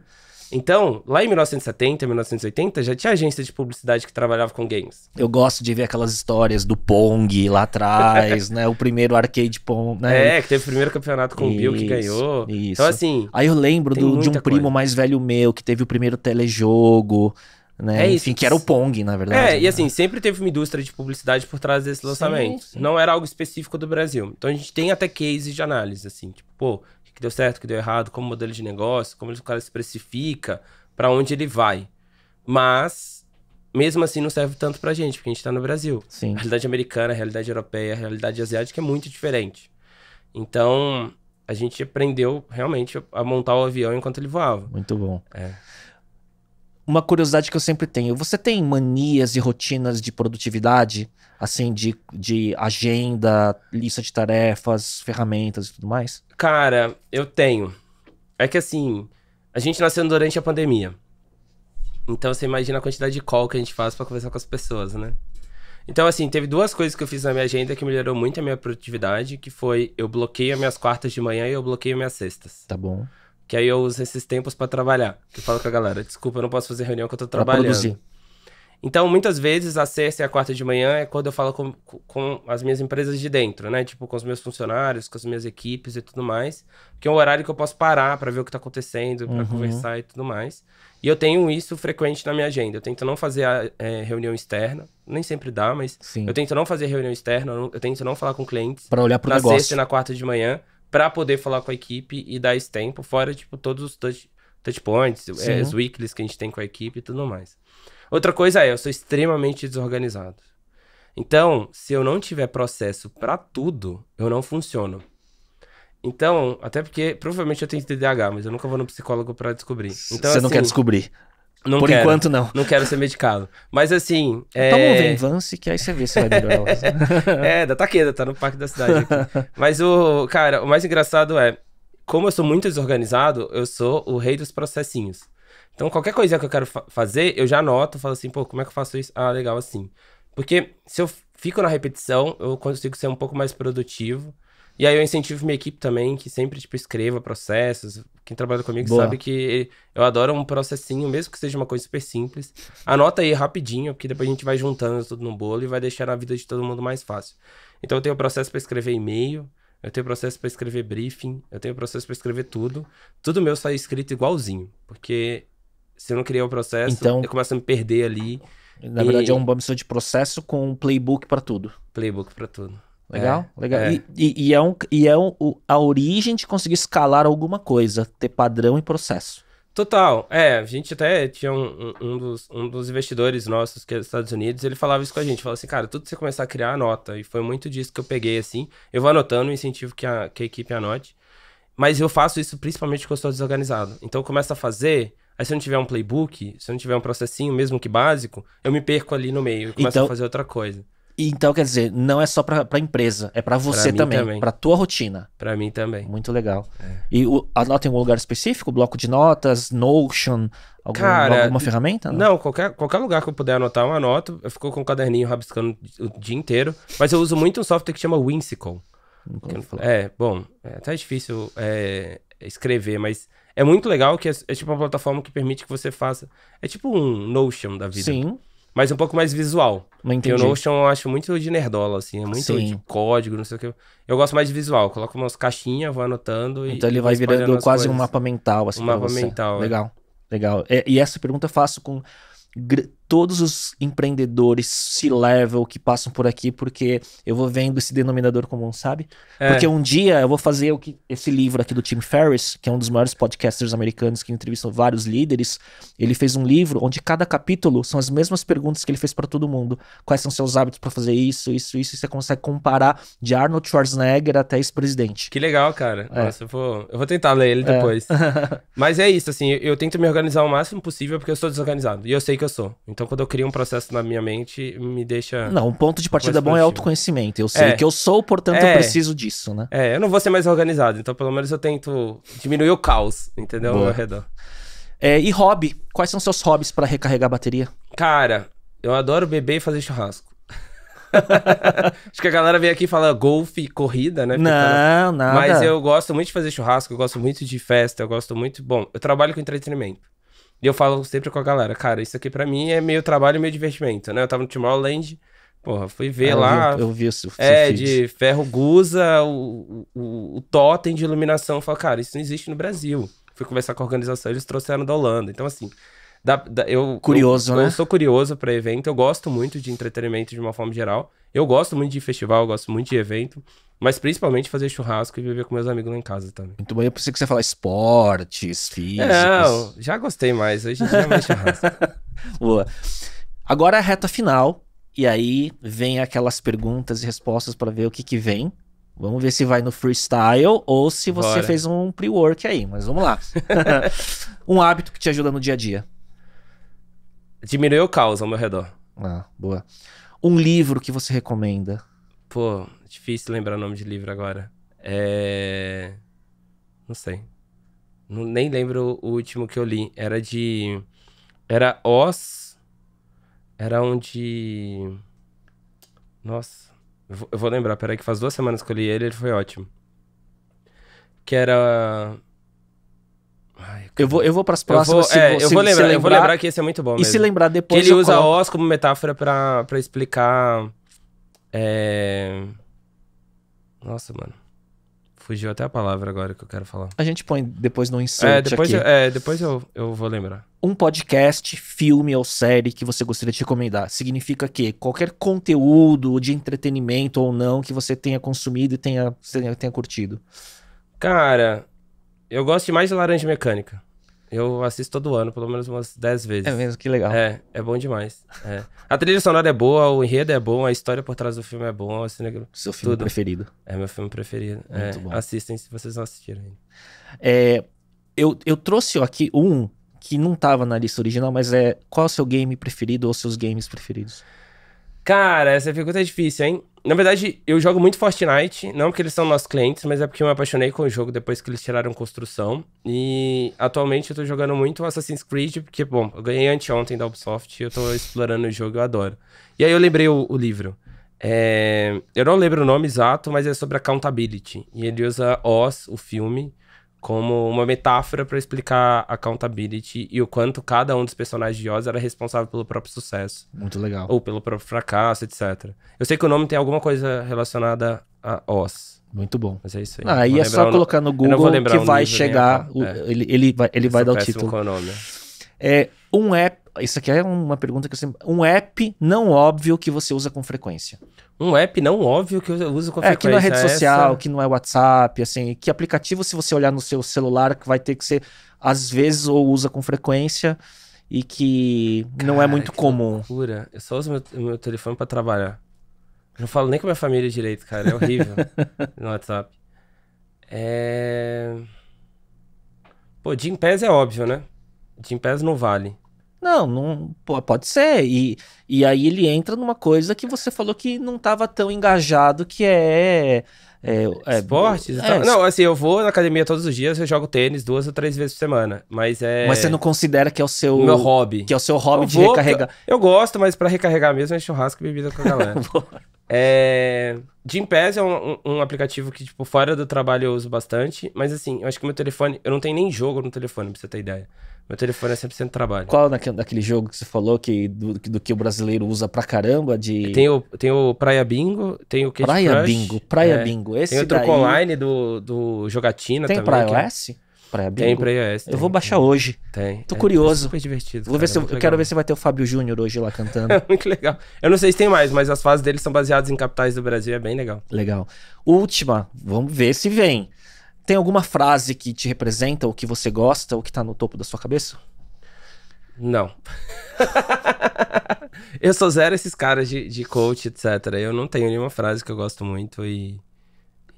Então, lá em 1970, 1980, já tinha agência de publicidade que trabalhava com games. Eu gosto de ver aquelas histórias do Pong lá atrás, né? O primeiro arcade Pong, né? É, que teve o primeiro campeonato com isso, o Bill que ganhou. Então, isso. Então, assim. Aí eu lembro do, de um coisa. primo mais velho meu que teve o primeiro telejogo. Né? É isso. Enfim, que era o Pong, na verdade. É, e né? assim, sempre teve uma indústria de publicidade por trás desse lançamento. Sim, sim. Não era algo específico do Brasil. Então a gente tem até cases de análise, assim, tipo, pô, o que deu certo, o que deu errado, como modelo de negócio, como o cara se especifica, para onde ele vai. Mas, mesmo assim, não serve tanto pra gente, porque a gente tá no Brasil. Sim. A realidade americana, a realidade europeia, a realidade asiática é muito diferente. Então, a gente aprendeu realmente a montar o avião enquanto ele voava. Muito bom. É uma curiosidade que eu sempre tenho. Você tem manias e rotinas de produtividade? Assim, de, de agenda, lista de tarefas, ferramentas e tudo mais? Cara, eu tenho. É que assim, a gente nasceu durante a pandemia. Então você imagina a quantidade de call que a gente faz para conversar com as pessoas, né? Então, assim, teve duas coisas que eu fiz na minha agenda que melhorou muito a minha produtividade, que foi eu bloqueio minhas quartas de manhã e eu bloqueio minhas sextas. Tá bom. Que aí eu uso esses tempos para trabalhar. Que eu falo com a galera, desculpa, eu não posso fazer reunião que eu tô trabalhando. Pra produzir. Então, muitas vezes, a sexta e a quarta de manhã é quando eu falo com, com as minhas empresas de dentro, né? Tipo, com os meus funcionários, com as minhas equipes e tudo mais. Que é um horário que eu posso parar para ver o que tá acontecendo, para uhum. conversar e tudo mais. E eu tenho isso frequente na minha agenda. Eu tento não fazer a, é, reunião externa. Nem sempre dá, mas Sim. eu tento não fazer reunião externa. Eu tento não falar com clientes. Para olhar pro na negócio. Na sexta e na quarta de manhã para poder falar com a equipe e dar esse tempo, fora, tipo, todos os touch, touch points, é, os weeklies que a gente tem com a equipe e tudo mais. Outra coisa é, eu sou extremamente desorganizado. Então, se eu não tiver processo para tudo, eu não funciono. Então, até porque provavelmente eu tenho TDAH, mas eu nunca vou no psicólogo para descobrir. Então, Você assim, não quer assim, descobrir. Não Por quero. enquanto, não. Não quero ser medicado. Mas assim. É... Toma um Venvance, que aí você vê se vai melhorar. é, da Taqueda, tá no parque da cidade. Aqui. Mas o. Cara, o mais engraçado é. Como eu sou muito desorganizado, eu sou o rei dos processinhos. Então, qualquer coisa que eu quero fa fazer, eu já anoto, falo assim, pô, como é que eu faço isso? Ah, legal, assim. Porque se eu fico na repetição, eu consigo ser um pouco mais produtivo. E aí eu incentivo minha equipe também, que sempre, tipo, escreva processos, quem trabalha comigo Boa. sabe que eu adoro um processinho, mesmo que seja uma coisa super simples. Anota aí rapidinho, porque depois a gente vai juntando tudo no bolo e vai deixar a vida de todo mundo mais fácil. Então eu tenho processo para escrever e-mail, eu tenho processo para escrever briefing, eu tenho processo para escrever tudo. Tudo meu sai escrito igualzinho, porque se eu não criar o processo, então, eu começo a me perder ali. Na e... verdade é uma mistura de processo com um playbook para tudo. Playbook para tudo. Legal, é, legal. É. E, e, e, é, um, e é um, a origem de conseguir escalar alguma coisa, ter padrão e processo. Total, é, a gente até tinha um, um, dos, um dos investidores nossos que é dos Estados Unidos, ele falava isso com a gente, falava assim, cara, tudo você começar a criar, anota, e foi muito disso que eu peguei, assim, eu vou anotando, incentivo que a, que a equipe anote, mas eu faço isso principalmente quando eu estou desorganizado, então começa a fazer, Aí se eu não tiver um playbook, se eu não tiver um processinho, mesmo que básico, eu me perco ali no meio e começo então, a fazer outra coisa. Então, quer dizer, não é só pra, pra empresa, é pra você pra também, também, pra tua rotina. Pra mim também. Muito legal. É. E o, anota em algum lugar específico? Bloco de notas, Notion, algum, Cara, alguma ferramenta? Não, não qualquer, qualquer lugar que eu puder anotar, eu anoto. Eu fico com um caderninho rabiscando o dia inteiro. Mas eu uso muito um software que chama Whimsical. É, bom, é até difícil é, escrever, mas é muito legal que é, é tipo uma plataforma que permite que você faça. É tipo um Notion da vida. Sim mas um pouco mais visual. Não entendi. Porque o Notion eu acho muito de nerdola, assim, é muito Sim. de código, não sei o que. Eu gosto mais de visual, coloco umas caixinhas, vou anotando e. Então ele vai virando quase coisas. um mapa mental, assim. Um mapa você. mental. É. Legal, é. legal. E, e essa pergunta eu faço com todos os empreendedores se level que passam por aqui, porque eu vou vendo esse denominador comum, sabe? É. Porque um dia eu vou fazer o que, esse livro aqui do Tim Ferriss, que é um dos maiores podcasters americanos que entrevistam vários líderes. Ele fez um livro onde cada capítulo são as mesmas perguntas que ele fez para todo mundo. Quais são seus hábitos para fazer isso, isso, isso. E você consegue comparar de Arnold Schwarzenegger até ex-presidente. Que legal, cara. É. Nossa, eu vou, eu vou tentar ler ele é. depois. É. Mas é isso, assim, eu, eu tento me organizar o máximo possível porque eu sou desorganizado. E eu sei que eu sou. Então, quando eu crio um processo na minha mente, me deixa. Não, um ponto de partida bom é autoconhecimento. Eu sei é. que eu sou, portanto, é. eu preciso disso, né? É, eu não vou ser mais organizado, então pelo menos eu tento diminuir o caos, entendeu? Boa. Ao meu redor. É, e hobby? Quais são seus hobbies para recarregar a bateria? Cara, eu adoro beber e fazer churrasco. Acho que a galera vem aqui e fala golfe e corrida, né? não, não. Mas eu gosto muito de fazer churrasco, eu gosto muito de festa, eu gosto muito. Bom, eu trabalho com entretenimento. E eu falo sempre com a galera, cara, isso aqui para mim é meio trabalho e meio divertimento, né? Eu tava no Timor-Land, porra, fui ver ah, lá. Eu vi, eu isso. É, de ferro guza, o, o, o totem de iluminação. Eu falo, cara, isso não existe no Brasil. Fui conversar com a organização, eles trouxeram da Holanda. Então, assim, da, da, eu, curioso, eu, né? Eu sou curioso para evento, eu gosto muito de entretenimento de uma forma geral. Eu gosto muito de festival, gosto muito de evento, mas principalmente fazer churrasco e viver com meus amigos lá em casa também. Muito então, bom, eu pensei que você ia falar esportes, físicos. Não, já gostei mais, hoje em dia é mais churrasco. Boa. Agora é a reta final, e aí vem aquelas perguntas e respostas para ver o que que vem. Vamos ver se vai no freestyle ou se você Bora. fez um pre-work aí, mas vamos lá. um hábito que te ajuda no dia a dia. Diminuiu o caos ao meu redor. Ah, boa. Um livro que você recomenda? Pô, difícil lembrar o nome de livro agora. É. Não sei. Não, nem lembro o último que eu li. Era de. Era Oz. Era um de. Nossa. Eu vou, lembrar. Peraí, que faz duas semanas que eu li ele, ele foi ótimo. Que era. Ai, eu vou, eu vou pras próximas. Eu vou, se, é, se, eu, vou lembrar, lembrar, eu vou lembrar que esse é muito bom. E mesmo. se lembrar depois. Que ele usa coloco... Oscar como metáfora pra, explicar. É... Nossa, mano. Fugiu até a palavra agora que eu quero falar. A gente põe depois no insert é, depois aqui. Eu, é, depois eu, eu vou lembrar. Um podcast, filme ou série que você gostaria de recomendar. Significa que qualquer conteúdo de entretenimento ou não que você tenha consumido e tenha, tenha, tenha curtido. Cara, eu gosto demais de Laranja Mecânica. Eu assisto todo ano, pelo menos umas 10 vezes. É mesmo, que legal. É, é bom demais. É. A trilha sonora é boa, o enredo é bom, a história por trás do filme é bom. Seu filme tudo. preferido. É meu filme preferido. É. Muito é, bom. Assistem se vocês não assistirem. É, eu, eu trouxe aqui um que não estava na lista original, mas é qual é o seu game preferido ou seus games preferidos? Cara, essa pergunta é difícil, hein? Na verdade, eu jogo muito Fortnite, não porque eles são nossos clientes, mas é porque eu me apaixonei com o jogo depois que eles tiraram construção. E atualmente eu tô jogando muito Assassin's Creed, porque, bom, eu ganhei anteontem da Ubisoft, eu tô explorando o jogo, eu adoro. E aí eu lembrei o, o livro. É... Eu não lembro o nome exato, mas é sobre accountability. E ele usa Oz, o filme, como uma metáfora para explicar a accountability e o quanto cada um dos personagens de Oz era responsável pelo próprio sucesso. Muito legal. Ou pelo próprio fracasso, etc. Eu sei que o nome tem alguma coisa relacionada a Oz. Muito bom. Mas é isso aí. Ah, aí ah, é só colocar no Google que vai chegar, o... é. ele, ele vai, ele vai dar o título. Com o nome. É, um app, isso aqui é uma pergunta que eu sempre... Um app não óbvio que você usa com frequência um app não óbvio que eu uso com frequência. É, que não é rede é social, essa... que não é WhatsApp, assim, que aplicativo se você olhar no seu celular que vai ter que ser às vezes ou usa com frequência e que Cara, não é muito comum. Loucura. Eu só uso meu, meu telefone para trabalhar. não falo nem com minha família direito, cara. É horrível no WhatsApp. É... Pô, Jim Pass é óbvio, né? Jim Pass não vale. Não, não pode ser. E, e aí ele entra numa coisa que você falou que não estava tão engajado, que é. É, é, Esportes? É, então. não, assim, eu vou na academia todos os dias, eu jogo tênis duas ou três vezes por semana, mas é... Mas você não considera que é o seu... Meu hobby. Que é o seu hobby eu de vou, recarregar. Eu, gosto, mas para recarregar mesmo é churrasco e bebida com a galera. é... Gympass é um, um, um, aplicativo que, tipo, fora do trabalho eu uso bastante, mas assim, eu acho que meu telefone... Eu não tenho nem jogo no telefone, pra você ter ideia. Meu telefone é 100% trabalho. Qual naquele, daquele jogo que você falou que do, do, que o brasileiro usa pra caramba de... Tem o, tem o Praia Bingo, tem o que? Praia Crush, Bingo, Praia é. Bingo. Esse tem o Truco daí... Online do, do Jogatina tem também. É- tem Praia Bingo? Tem Praia iOS. Eu vou baixar tem. hoje. Tem. Tô é, curioso. É divertido. Vou cara, ver se, eu é quero ver se vai ter o Fábio Júnior hoje lá cantando. é muito legal. Eu não sei se tem mais, mas as fases deles são baseadas em capitais do Brasil. É bem legal. Legal. Última. Vamos ver se vem. Tem alguma frase que te representa, ou que você gosta, ou que tá no topo da sua cabeça? Não. eu sou zero esses caras de, de coach, etc. Eu não tenho nenhuma frase que eu gosto muito e,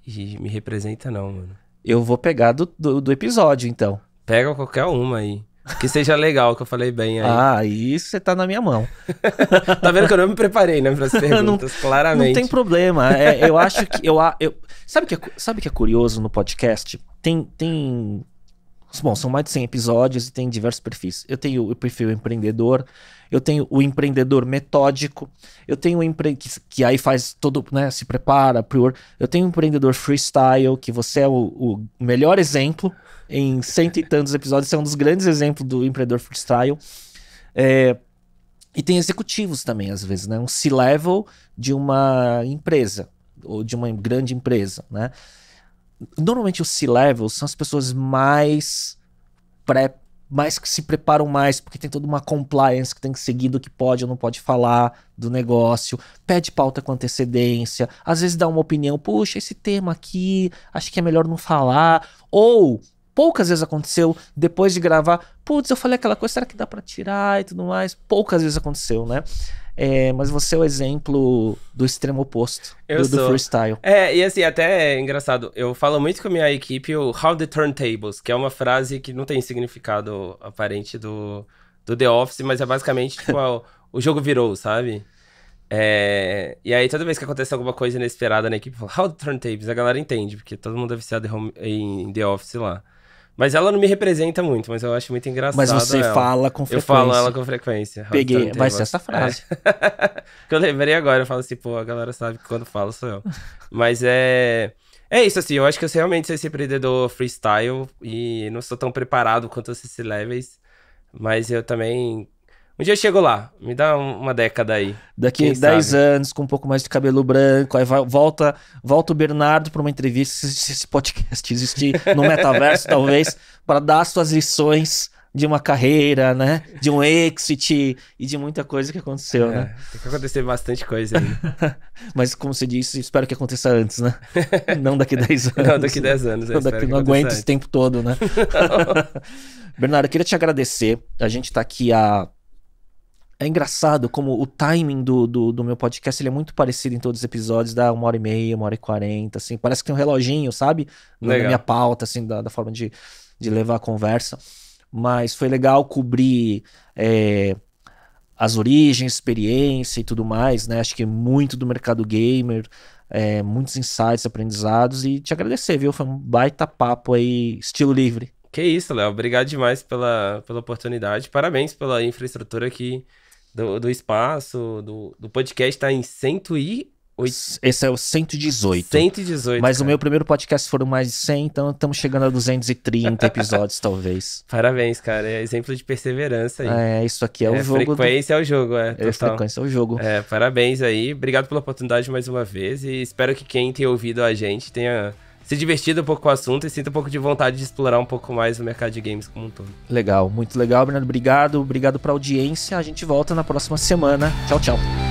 e me representa, não, mano. Eu vou pegar do, do, do episódio, então. Pega qualquer uma aí. Que seja legal, que eu falei bem aí. Ah, isso você tá na minha mão. tá vendo que eu não me preparei, né, pras perguntas, não, claramente. Não tem problema. É, eu acho que. Eu, eu, Sabe que é, sabe que é curioso no podcast? Tem, tem. Bom, são mais de 100 episódios e tem diversos perfis. Eu tenho o perfil empreendedor, eu tenho o empreendedor metódico, eu tenho o empre... que, que aí faz todo, né, se prepara, prior. Eu tenho o empreendedor freestyle, que você é o, o melhor exemplo em cento e tantos episódios, você é um dos grandes exemplos do empreendedor freestyle. É, e tem executivos também, às vezes, né? Um C-level de uma empresa ou de uma grande empresa, né? Normalmente os C-levels são as pessoas mais pré mais que se preparam mais, porque tem toda uma compliance que tem que seguir do que pode ou não pode falar do negócio, pede pauta com antecedência, às vezes dá uma opinião, puxa, esse tema aqui, acho que é melhor não falar, ou poucas vezes aconteceu depois de gravar, putz, eu falei aquela coisa, será que dá para tirar e tudo mais? Poucas vezes aconteceu, né? É, mas você é o exemplo do extremo oposto do, do, freestyle. É, e assim, até é engraçado. Eu falo muito com a minha equipe o How the Turntables, que é uma frase que não tem significado aparente do, do The Office, mas é basicamente tipo, o, o jogo virou, sabe? É, e aí, toda vez que acontece alguma coisa inesperada na equipe, fala, How the Turntables, a galera entende, porque todo mundo é deve ser em The Office lá. Mas ela não me representa muito, mas eu acho muito engraçado. Mas você ela. fala com frequência. Eu falo ela com frequência. Peguei, então vai ser essa frase. É. que eu lembrei agora, eu falo assim, pô, a galera sabe que quando falo sou eu. mas é. É isso, assim, eu acho que eu realmente sou esse empreendedor freestyle e não sou tão preparado quanto esses levels, mas eu também um dia eu chego lá, me dá uma década aí. Daqui 10 anos, com um pouco mais de cabelo branco, aí vai, volta, volta o Bernardo para uma entrevista, se esse podcast existir no metaverso, talvez, para dar suas lições de uma carreira, né? De um exit e de muita coisa que aconteceu, é, né? Tem que acontecer bastante coisa aí. Mas como você disse, espero que aconteça antes, né? Não daqui 10 anos. Não daqui 10 anos. Não, daqui, não aguento esse tempo todo, né? Bernardo, eu queria te agradecer. A gente está aqui há é engraçado como o timing do, do, do, meu podcast ele é muito parecido em todos os episódios, dá uma hora e meia, uma hora e quarenta, assim. Parece que tem um reloginho, sabe? Legal. Na minha pauta, assim, da, da forma de, de levar a conversa. Mas foi legal cobrir é, as origens, experiência e tudo mais, né? Acho que é muito do mercado gamer, é, muitos insights, aprendizados. E te agradecer, viu? Foi um baita papo aí, estilo livre. Que isso, Léo. Obrigado demais pela, pela oportunidade. Parabéns pela infraestrutura que do, do espaço, do, do podcast, tá em 108. Esse é o 118. 118. Mas cara. o meu primeiro podcast foram mais de 100, então estamos chegando a 230 episódios, talvez. Parabéns, cara. É exemplo de perseverança aí. É, isso aqui é, é o jogo. Frequência do... é o jogo, é. É, frequência é o jogo. É, parabéns aí. Obrigado pela oportunidade mais uma vez e espero que quem tenha ouvido a gente tenha se divertido um pouco com o assunto e sinta um pouco de vontade de explorar um pouco mais o mercado de games como um todo. Legal, muito legal, Bernardo. Obrigado, obrigado pra audiência. A gente volta na próxima semana. Tchau, tchau.